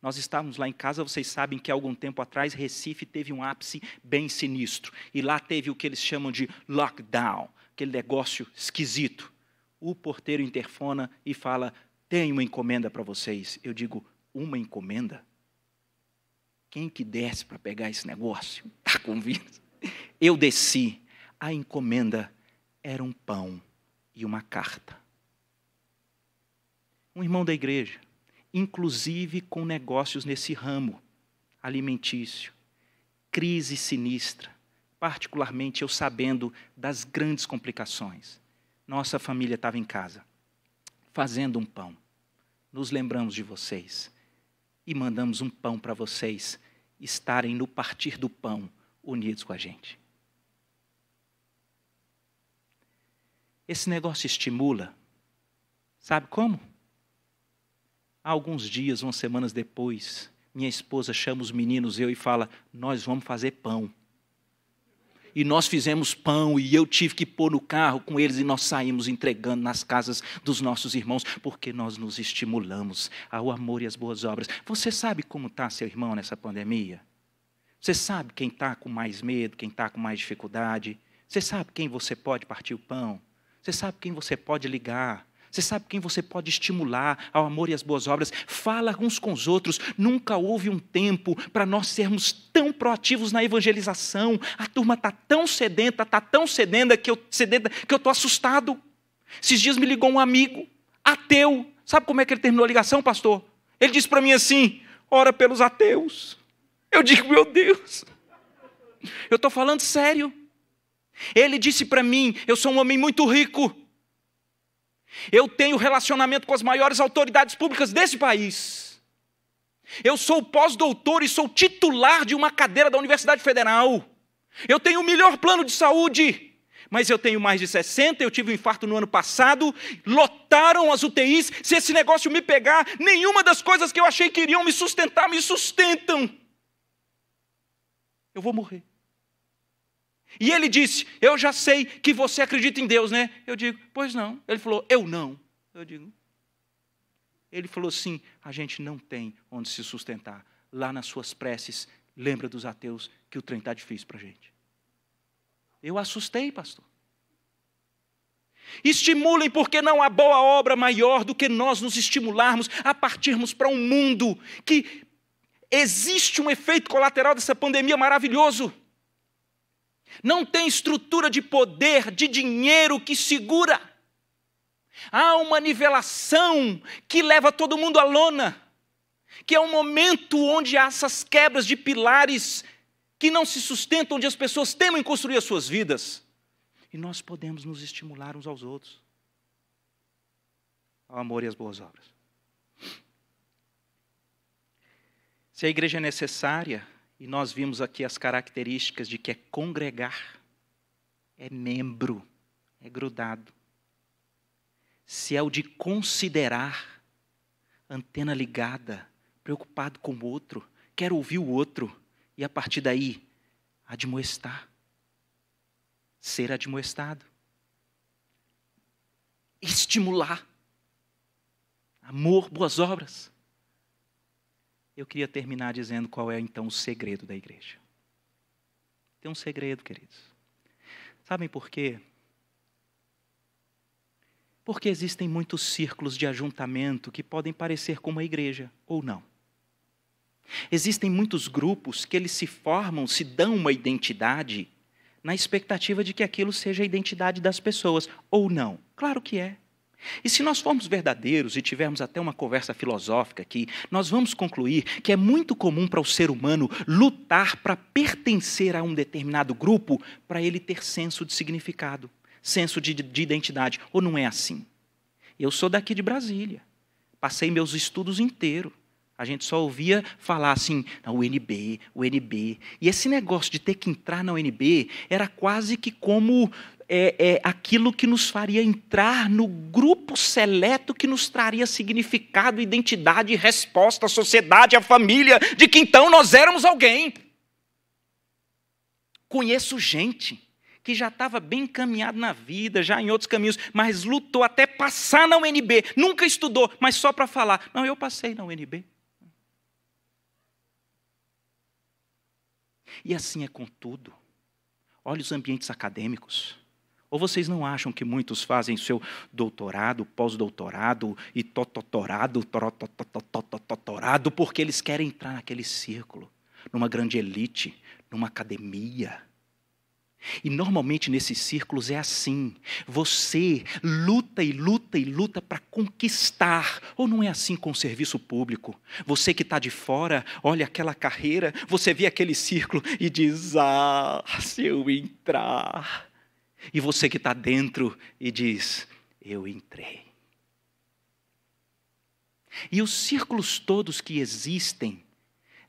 Nós estávamos lá em casa, vocês sabem que há algum tempo atrás Recife teve um ápice bem sinistro. E lá teve o que eles chamam de lockdown aquele negócio esquisito. O porteiro interfona e fala: Tenho uma encomenda para vocês. Eu digo: Uma encomenda? Quem que desce para pegar esse negócio? Está com vírus? Eu desci. A encomenda era um pão e uma carta. Um irmão da igreja, inclusive com negócios nesse ramo alimentício, crise sinistra, particularmente eu sabendo das grandes complicações. Nossa família estava em casa, fazendo um pão. Nos lembramos de vocês e mandamos um pão para vocês estarem no partir do pão unidos com a gente. esse negócio estimula. Sabe como? Alguns dias, umas semanas depois, minha esposa chama os meninos, eu e fala: Nós vamos fazer pão. E nós fizemos pão, e eu tive que pôr no carro com eles, e nós saímos entregando nas casas dos nossos irmãos, porque nós nos estimulamos ao amor e às boas obras. Você sabe como está seu irmão nessa pandemia? Você sabe quem está com mais medo, quem está com mais dificuldade? Você sabe quem você pode partir o pão? Você sabe quem você pode ligar. Você sabe quem você pode estimular ao amor e às boas obras. Fala uns com os outros. Nunca houve um tempo para nós sermos tão proativos na evangelização. A turma está tão sedenta, está tão sedenta que eu sedenta, que eu estou assustado. Esses dias me ligou um amigo, ateu. Sabe como é que ele terminou a ligação, pastor? Ele disse para mim assim: ora pelos ateus. Eu digo, meu Deus. Eu estou falando sério. Ele disse para mim: Eu sou um homem muito rico. Eu tenho relacionamento com as maiores autoridades públicas desse país. Eu sou pós-doutor e sou titular de uma cadeira da Universidade Federal. Eu tenho o melhor plano de saúde. Mas eu tenho mais de 60, eu tive um infarto no ano passado, lotaram as UTIs. Se esse negócio me pegar, nenhuma das coisas que eu achei que iriam me sustentar me sustentam. Eu vou morrer. E ele disse: Eu já sei que você acredita em Deus, né? Eu digo: Pois não. Ele falou: Eu não. Eu digo: Ele falou assim: A gente não tem onde se sustentar. Lá nas suas preces, lembra dos ateus que o trem está difícil para a gente. Eu assustei, pastor. Estimulem, porque não há boa obra maior do que nós nos estimularmos a partirmos para um mundo que existe um efeito colateral dessa pandemia maravilhoso não tem estrutura de poder, de dinheiro que segura. Há uma nivelação que leva todo mundo à lona, que é um momento onde há essas quebras de pilares que não se sustentam, onde as pessoas temem construir as suas vidas. E nós podemos nos estimular uns aos outros ao amor e às boas obras. Se a igreja é necessária, e nós vimos aqui as características de que é congregar, é membro, é grudado. Se é o de considerar, antena ligada, preocupado com o outro, quer ouvir o outro e a partir daí admoestar, ser admoestado, estimular, amor, boas obras. Eu queria terminar dizendo qual é então o segredo da igreja. Tem um segredo, queridos. Sabem por quê? Porque existem muitos círculos de ajuntamento que podem parecer como a igreja ou não. Existem muitos grupos que eles se formam, se dão uma identidade, na expectativa de que aquilo seja a identidade das pessoas, ou não. Claro que é. E se nós formos verdadeiros e tivermos até uma conversa filosófica aqui, nós vamos concluir que é muito comum para o ser humano lutar para pertencer a um determinado grupo para ele ter senso de significado, senso de, de identidade. Ou não é assim? Eu sou daqui de Brasília, passei meus estudos inteiros. A gente só ouvia falar assim, na UNB, UNB. E esse negócio de ter que entrar na UNB era quase que como é, é, aquilo que nos faria entrar no grupo seleto que nos traria significado, identidade, resposta à sociedade, à família, de que então nós éramos alguém. Conheço gente que já estava bem encaminhado na vida, já em outros caminhos, mas lutou até passar na UNB, nunca estudou, mas só para falar: não, eu passei na UNB. E assim é com tudo. Olha os ambientes acadêmicos. Ou vocês não acham que muitos fazem seu doutorado, pós-doutorado e tototorado, tototorado, porque eles querem entrar naquele círculo, numa grande elite, numa academia? E normalmente nesses círculos é assim. Você luta e luta e luta para conquistar. Ou não é assim com o serviço público? Você que está de fora, olha aquela carreira, você vê aquele círculo e diz: Ah, se eu entrar. E você que está dentro e diz: Eu entrei. E os círculos todos que existem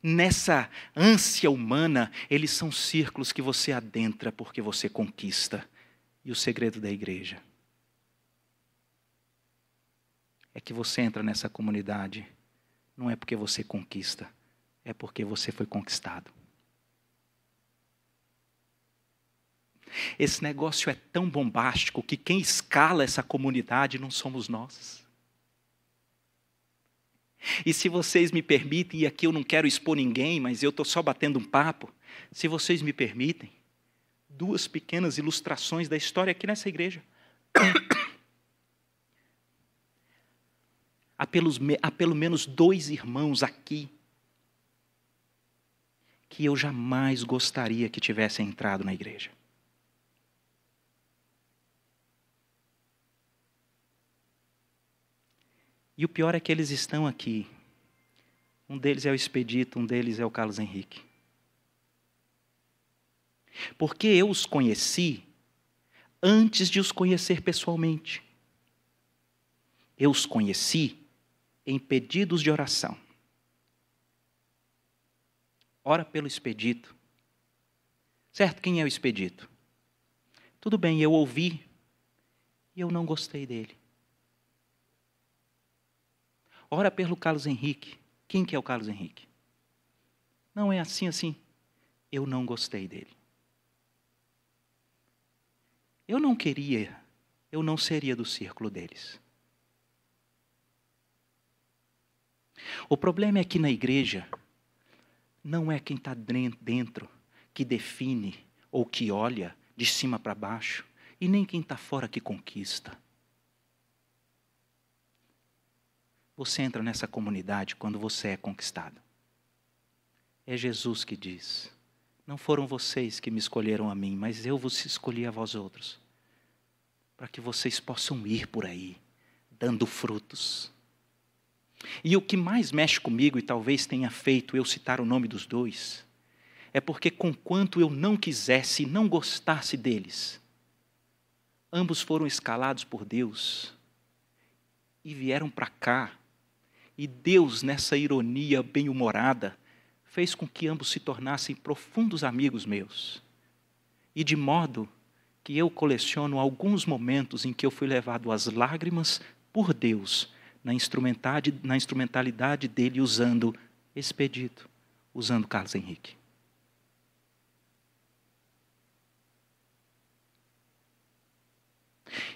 nessa ânsia humana, eles são círculos que você adentra porque você conquista. E o segredo da igreja é que você entra nessa comunidade não é porque você conquista, é porque você foi conquistado. Esse negócio é tão bombástico que quem escala essa comunidade não somos nós. E se vocês me permitem, e aqui eu não quero expor ninguém, mas eu estou só batendo um papo, se vocês me permitem, duas pequenas ilustrações da história aqui nessa igreja. (coughs) há, pelos, há pelo menos dois irmãos aqui que eu jamais gostaria que tivessem entrado na igreja. E o pior é que eles estão aqui. Um deles é o Expedito, um deles é o Carlos Henrique. Porque eu os conheci antes de os conhecer pessoalmente. Eu os conheci em pedidos de oração. Ora pelo expedito. Certo, quem é o expedito? Tudo bem, eu ouvi e eu não gostei dele ora pelo Carlos Henrique. Quem que é o Carlos Henrique? Não é assim, assim. Eu não gostei dele. Eu não queria, eu não seria do círculo deles. O problema é que na igreja, não é quem está dentro que define ou que olha de cima para baixo, e nem quem está fora que conquista. Você entra nessa comunidade quando você é conquistado. É Jesus que diz: Não foram vocês que me escolheram a mim, mas eu vos escolhi a vós outros, para que vocês possam ir por aí, dando frutos. E o que mais mexe comigo, e talvez tenha feito eu citar o nome dos dois, é porque, conquanto eu não quisesse e não gostasse deles, ambos foram escalados por Deus e vieram para cá e Deus, nessa ironia bem-humorada, fez com que ambos se tornassem profundos amigos meus. E de modo que eu coleciono alguns momentos em que eu fui levado às lágrimas por Deus, na instrumentalidade, na instrumentalidade dele usando Expedito, usando Carlos Henrique.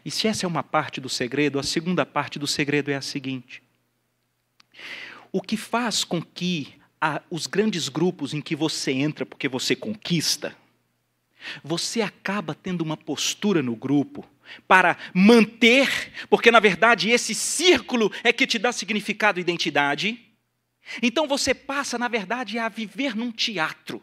E se essa é uma parte do segredo, a segunda parte do segredo é a seguinte: o que faz com que a, os grandes grupos em que você entra porque você conquista, você acaba tendo uma postura no grupo para manter, porque na verdade esse círculo é que te dá significado e identidade. Então você passa, na verdade, a viver num teatro.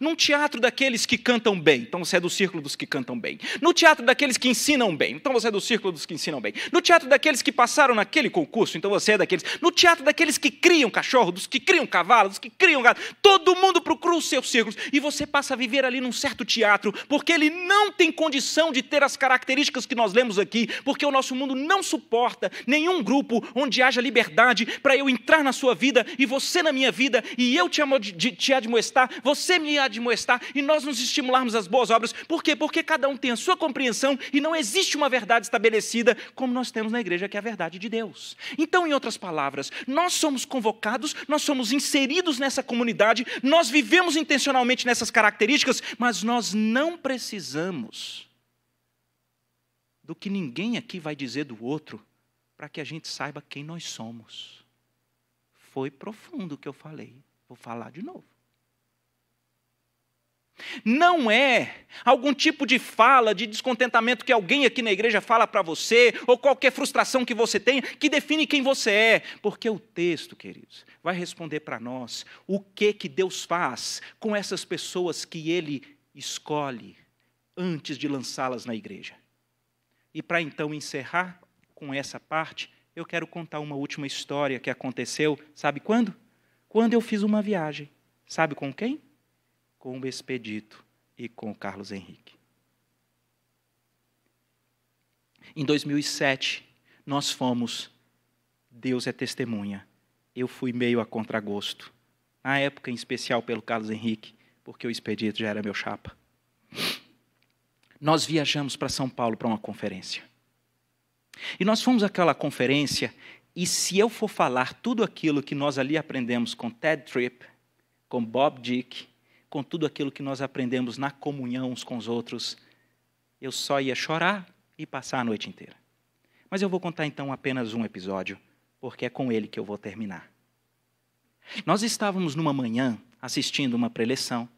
Num teatro daqueles que cantam bem, então você é do círculo dos que cantam bem. No teatro daqueles que ensinam bem, então você é do círculo dos que ensinam bem. No teatro daqueles que passaram naquele concurso, então você é daqueles. No teatro daqueles que criam cachorro, dos que criam cavalo, dos que criam gato. Todo mundo procura os seus círculos e você passa a viver ali num certo teatro, porque ele não tem condição de ter as características que nós lemos aqui, porque o nosso mundo não suporta nenhum grupo onde haja liberdade para eu entrar na sua vida e você na minha vida e eu te, te admoestar, você me e admoestar e nós nos estimularmos às boas obras. Por quê? Porque cada um tem a sua compreensão e não existe uma verdade estabelecida como nós temos na igreja, que é a verdade de Deus. Então, em outras palavras, nós somos convocados, nós somos inseridos nessa comunidade, nós vivemos intencionalmente nessas características, mas nós não precisamos do que ninguém aqui vai dizer do outro para que a gente saiba quem nós somos. Foi profundo o que eu falei. Vou falar de novo. Não é algum tipo de fala, de descontentamento que alguém aqui na igreja fala para você, ou qualquer frustração que você tenha, que define quem você é. Porque o texto, queridos, vai responder para nós o que, que Deus faz com essas pessoas que Ele escolhe antes de lançá-las na igreja. E para então encerrar com essa parte, eu quero contar uma última história que aconteceu, sabe quando? Quando eu fiz uma viagem. Sabe com quem? com o Expedito e com o Carlos Henrique. Em 2007, nós fomos, Deus é testemunha, eu fui meio a contragosto. Na época, em especial pelo Carlos Henrique, porque o Expedito já era meu chapa. Nós viajamos para São Paulo para uma conferência. E nós fomos àquela conferência, e se eu for falar tudo aquilo que nós ali aprendemos com Ted Tripp, com Bob Dick, com tudo aquilo que nós aprendemos na comunhão uns com os outros, eu só ia chorar e passar a noite inteira. Mas eu vou contar então apenas um episódio, porque é com ele que eu vou terminar. Nós estávamos numa manhã assistindo uma preleção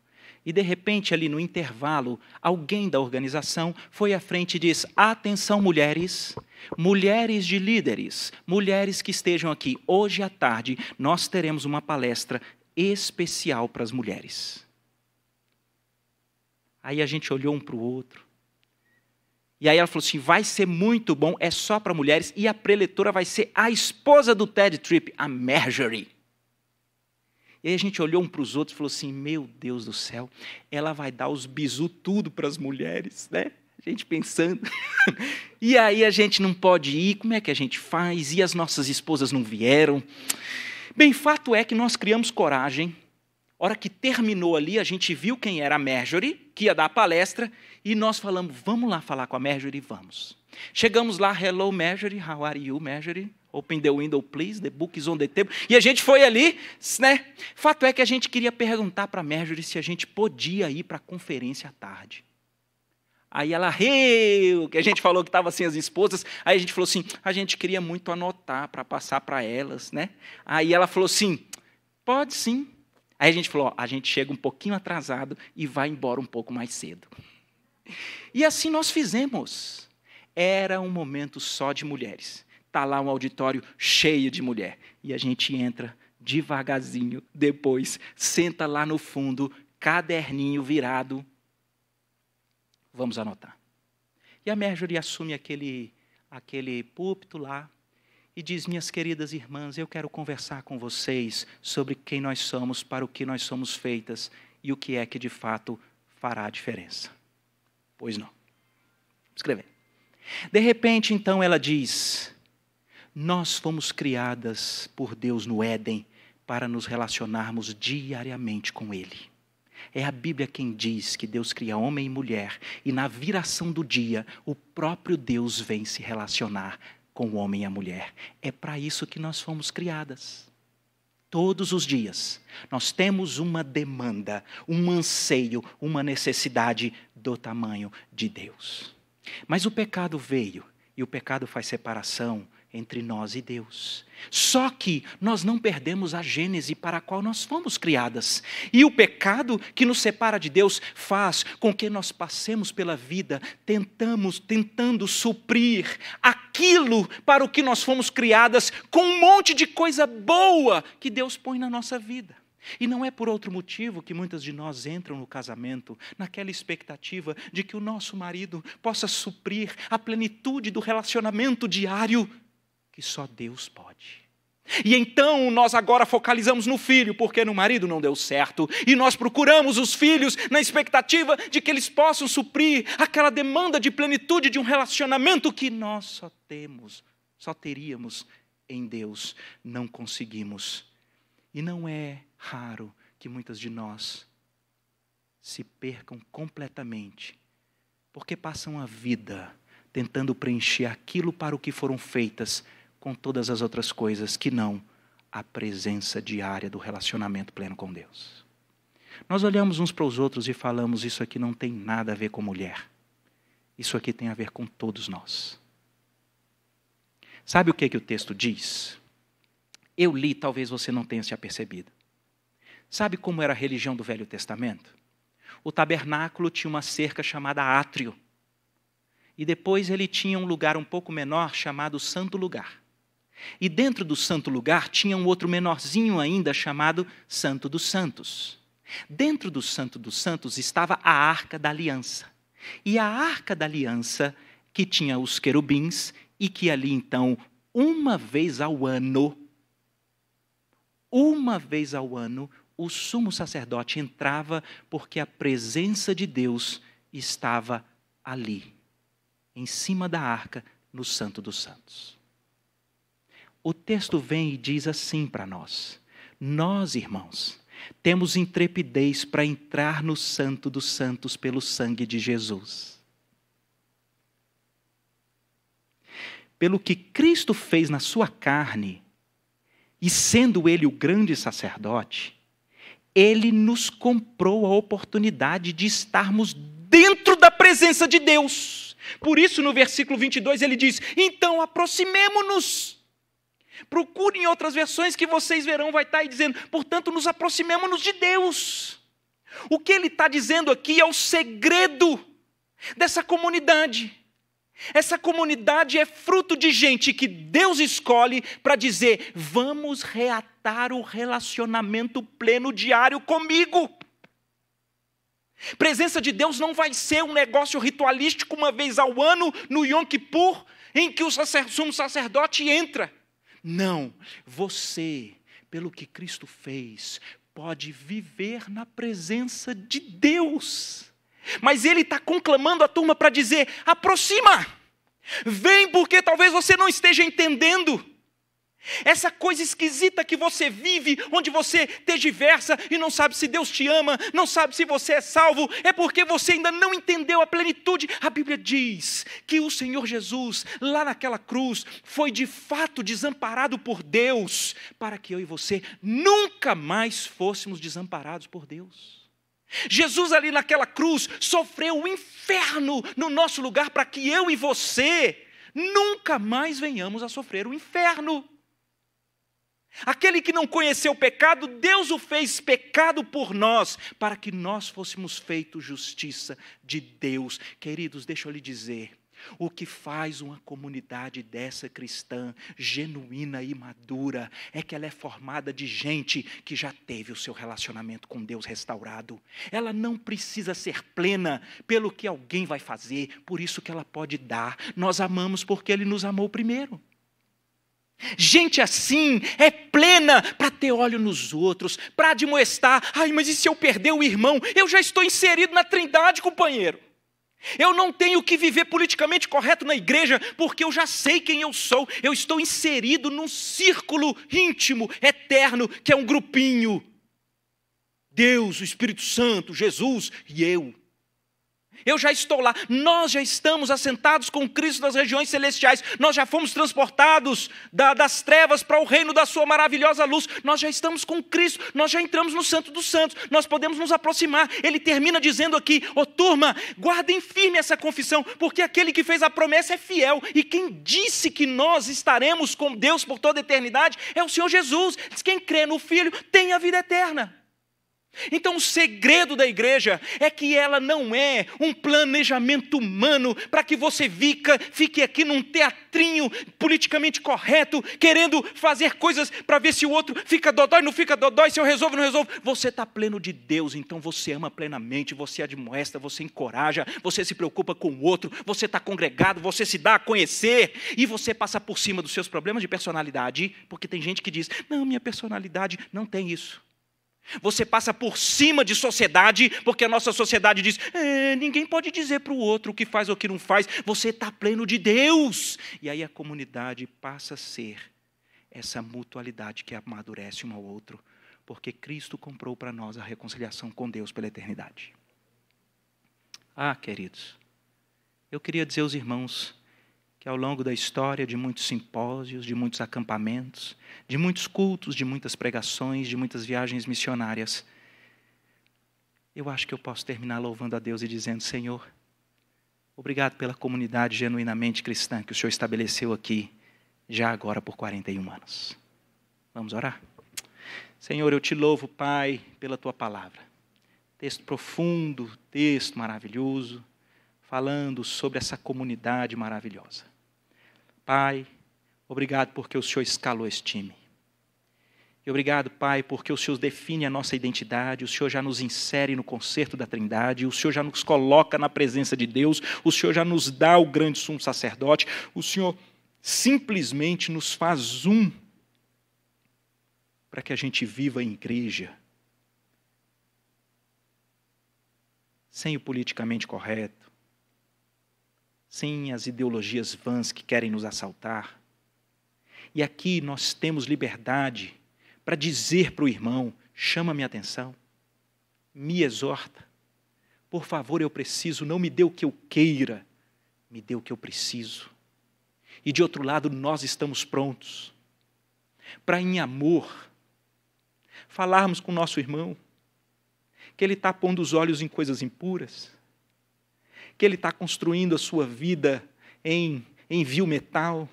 e de repente ali no intervalo, alguém da organização foi à frente e diz: "Atenção mulheres, mulheres de líderes, mulheres que estejam aqui hoje à tarde, nós teremos uma palestra especial para as mulheres." Aí a gente olhou um para o outro. E aí ela falou assim: vai ser muito bom, é só para mulheres. E a preletora vai ser a esposa do Ted Tripp, a Marjorie. E aí a gente olhou um para os outros e falou assim: meu Deus do céu, ela vai dar os bisu tudo para as mulheres, né? A gente pensando. (laughs) e aí a gente não pode ir, como é que a gente faz? E as nossas esposas não vieram. Bem, fato é que nós criamos coragem hora que terminou ali, a gente viu quem era a Marjorie, que ia dar a palestra, e nós falamos, vamos lá falar com a Marjorie, vamos. Chegamos lá, hello Marjorie, how are you Marjorie? Open the window please, the book is on the table. E a gente foi ali, né? Fato é que a gente queria perguntar para a Marjorie se a gente podia ir para a conferência à tarde. Aí ela riu, que a gente falou que estava sem as esposas. Aí a gente falou assim, a gente queria muito anotar para passar para elas, né? Aí ela falou assim, pode sim, Aí a gente falou: ó, a gente chega um pouquinho atrasado e vai embora um pouco mais cedo. E assim nós fizemos. Era um momento só de mulheres. Está lá um auditório cheio de mulher. E a gente entra devagarzinho, depois senta lá no fundo, caderninho virado. Vamos anotar. E a Marjorie assume aquele, aquele púlpito lá, e diz: Minhas queridas irmãs, eu quero conversar com vocês sobre quem nós somos, para o que nós somos feitas e o que é que de fato fará a diferença. Pois não. Escrever. De repente, então, ela diz: Nós fomos criadas por Deus no Éden para nos relacionarmos diariamente com Ele. É a Bíblia quem diz que Deus cria homem e mulher, e na viração do dia, o próprio Deus vem se relacionar com o homem e a mulher. É para isso que nós fomos criadas. Todos os dias nós temos uma demanda, um anseio, uma necessidade do tamanho de Deus. Mas o pecado veio e o pecado faz separação entre nós e Deus. Só que nós não perdemos a gênese para a qual nós fomos criadas. E o pecado que nos separa de Deus faz com que nós passemos pela vida tentamos, tentando suprir aquilo para o que nós fomos criadas com um monte de coisa boa que Deus põe na nossa vida. E não é por outro motivo que muitas de nós entram no casamento naquela expectativa de que o nosso marido possa suprir a plenitude do relacionamento diário que só Deus pode. E então nós agora focalizamos no filho, porque no marido não deu certo, e nós procuramos os filhos na expectativa de que eles possam suprir aquela demanda de plenitude de um relacionamento que nós só temos, só teríamos em Deus, não conseguimos. E não é raro que muitas de nós se percam completamente, porque passam a vida tentando preencher aquilo para o que foram feitas com todas as outras coisas que não a presença diária do relacionamento pleno com Deus. Nós olhamos uns para os outros e falamos: Isso aqui não tem nada a ver com mulher. Isso aqui tem a ver com todos nós. Sabe o que, é que o texto diz? Eu li, talvez você não tenha se apercebido. Sabe como era a religião do Velho Testamento? O tabernáculo tinha uma cerca chamada átrio. E depois ele tinha um lugar um pouco menor chamado Santo Lugar. E dentro do santo lugar tinha um outro menorzinho ainda chamado Santo dos Santos. Dentro do Santo dos Santos estava a Arca da Aliança. E a Arca da Aliança, que tinha os querubins e que ali então, uma vez ao ano, uma vez ao ano, o sumo sacerdote entrava porque a presença de Deus estava ali, em cima da arca, no Santo dos Santos o texto vem e diz assim para nós: Nós, irmãos, temos intrepidez para entrar no Santo dos Santos pelo sangue de Jesus. Pelo que Cristo fez na sua carne, e sendo Ele o grande sacerdote, Ele nos comprou a oportunidade de estarmos dentro da presença de Deus. Por isso, no versículo 22, ele diz: Então aproximemo-nos Procurem outras versões que vocês verão, vai estar tá aí dizendo, portanto, nos aproximemos de Deus. O que ele está dizendo aqui é o segredo dessa comunidade. Essa comunidade é fruto de gente que Deus escolhe para dizer: vamos reatar o relacionamento pleno diário comigo. Presença de Deus não vai ser um negócio ritualístico uma vez ao ano no Yom Kippur, em que o sumo sacerdote entra. Não, você, pelo que Cristo fez, pode viver na presença de Deus. Mas ele está conclamando a turma para dizer: aproxima, vem, porque talvez você não esteja entendendo. Essa coisa esquisita que você vive, onde você te diversa e não sabe se Deus te ama, não sabe se você é salvo, é porque você ainda não entendeu a plenitude. A Bíblia diz que o Senhor Jesus, lá naquela cruz, foi de fato desamparado por Deus, para que eu e você nunca mais fôssemos desamparados por Deus. Jesus ali naquela cruz sofreu o inferno no nosso lugar para que eu e você nunca mais venhamos a sofrer o inferno. Aquele que não conheceu o pecado, Deus o fez pecado por nós, para que nós fôssemos feitos justiça de Deus. Queridos, deixa eu lhe dizer. O que faz uma comunidade dessa cristã, genuína e madura, é que ela é formada de gente que já teve o seu relacionamento com Deus restaurado. Ela não precisa ser plena pelo que alguém vai fazer, por isso que ela pode dar. Nós amamos porque Ele nos amou primeiro. Gente assim é plena para ter olho nos outros, para admoestar. Ai, mas e se eu perder o irmão? Eu já estou inserido na trindade, companheiro. Eu não tenho que viver politicamente correto na igreja, porque eu já sei quem eu sou. Eu estou inserido num círculo íntimo, eterno, que é um grupinho. Deus, o Espírito Santo, Jesus e eu eu já estou lá, nós já estamos assentados com Cristo nas regiões celestiais, nós já fomos transportados da, das trevas para o reino da Sua maravilhosa luz, nós já estamos com Cristo, nós já entramos no Santo dos Santos, nós podemos nos aproximar. Ele termina dizendo aqui: Ô oh, turma, guardem firme essa confissão, porque aquele que fez a promessa é fiel, e quem disse que nós estaremos com Deus por toda a eternidade é o Senhor Jesus. Diz: quem crê no Filho tem a vida eterna. Então, o segredo da igreja é que ela não é um planejamento humano para que você fica, fique aqui num teatrinho politicamente correto, querendo fazer coisas para ver se o outro fica dodói, não fica dodói, se eu resolvo, não resolvo. Você está pleno de Deus, então você ama plenamente, você admoesta, você encoraja, você se preocupa com o outro, você está congregado, você se dá a conhecer e você passa por cima dos seus problemas de personalidade, porque tem gente que diz: não, minha personalidade não tem isso. Você passa por cima de sociedade, porque a nossa sociedade diz: é, ninguém pode dizer para o outro o que faz ou o que não faz, você está pleno de Deus. E aí a comunidade passa a ser essa mutualidade que amadurece um ao outro, porque Cristo comprou para nós a reconciliação com Deus pela eternidade. Ah, queridos, eu queria dizer aos irmãos que ao longo da história de muitos simpósios, de muitos acampamentos, de muitos cultos, de muitas pregações, de muitas viagens missionárias, eu acho que eu posso terminar louvando a Deus e dizendo: Senhor, obrigado pela comunidade genuinamente cristã que o Senhor estabeleceu aqui, já agora por 41 anos. Vamos orar? Senhor, eu te louvo, Pai, pela tua palavra. Texto profundo, texto maravilhoso, falando sobre essa comunidade maravilhosa. Pai, obrigado porque o Senhor escalou esse time. E obrigado, Pai, porque o Senhor define a nossa identidade, o Senhor já nos insere no concerto da Trindade, o Senhor já nos coloca na presença de Deus, o Senhor já nos dá o grande sumo sacerdote, o Senhor simplesmente nos faz um para que a gente viva em igreja. Sem o politicamente correto, sem as ideologias vãs que querem nos assaltar. E aqui nós temos liberdade para dizer para o irmão: chama minha atenção, me exorta. Por favor, eu preciso, não me dê o que eu queira, me dê o que eu preciso. E de outro lado, nós estamos prontos para, em amor, falarmos com nosso irmão que ele está pondo os olhos em coisas impuras que ele está construindo a sua vida em, em vil metal,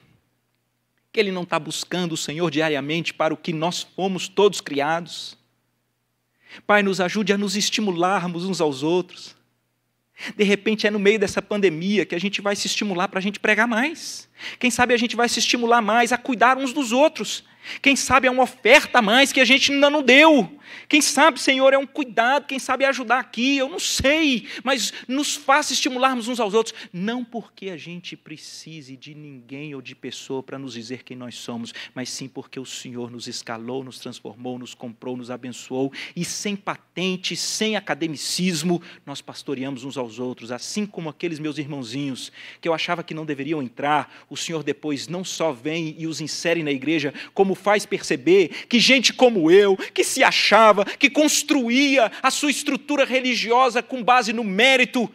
que ele não está buscando o Senhor diariamente para o que nós fomos todos criados. Pai, nos ajude a nos estimularmos uns aos outros. De repente é no meio dessa pandemia que a gente vai se estimular para a gente pregar mais. Quem sabe a gente vai se estimular mais a cuidar uns dos outros. Quem sabe é uma oferta a mais que a gente ainda não deu. Quem sabe, Senhor, é um cuidado, quem sabe é ajudar aqui, eu não sei, mas nos faça estimularmos uns aos outros, não porque a gente precise de ninguém ou de pessoa para nos dizer quem nós somos, mas sim porque o Senhor nos escalou, nos transformou, nos comprou, nos abençoou e sem patente, sem academicismo, nós pastoreamos uns aos outros, assim como aqueles meus irmãozinhos que eu achava que não deveriam entrar, o Senhor depois não só vem e os insere na igreja, como faz perceber que gente como eu, que se achava, que construía a sua estrutura religiosa com base no mérito,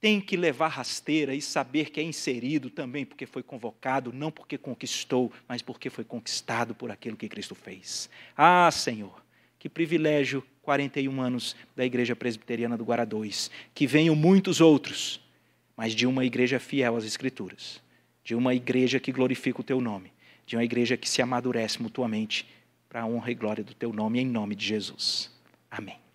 tem que levar rasteira e saber que é inserido também porque foi convocado, não porque conquistou, mas porque foi conquistado por aquilo que Cristo fez. Ah, Senhor, que privilégio 41 anos da Igreja Presbiteriana do Guará 2, que venham muitos outros, mas de uma igreja fiel às Escrituras de uma igreja que glorifica o teu nome, de uma igreja que se amadurece mutuamente para a honra e glória do teu nome, em nome de Jesus. Amém.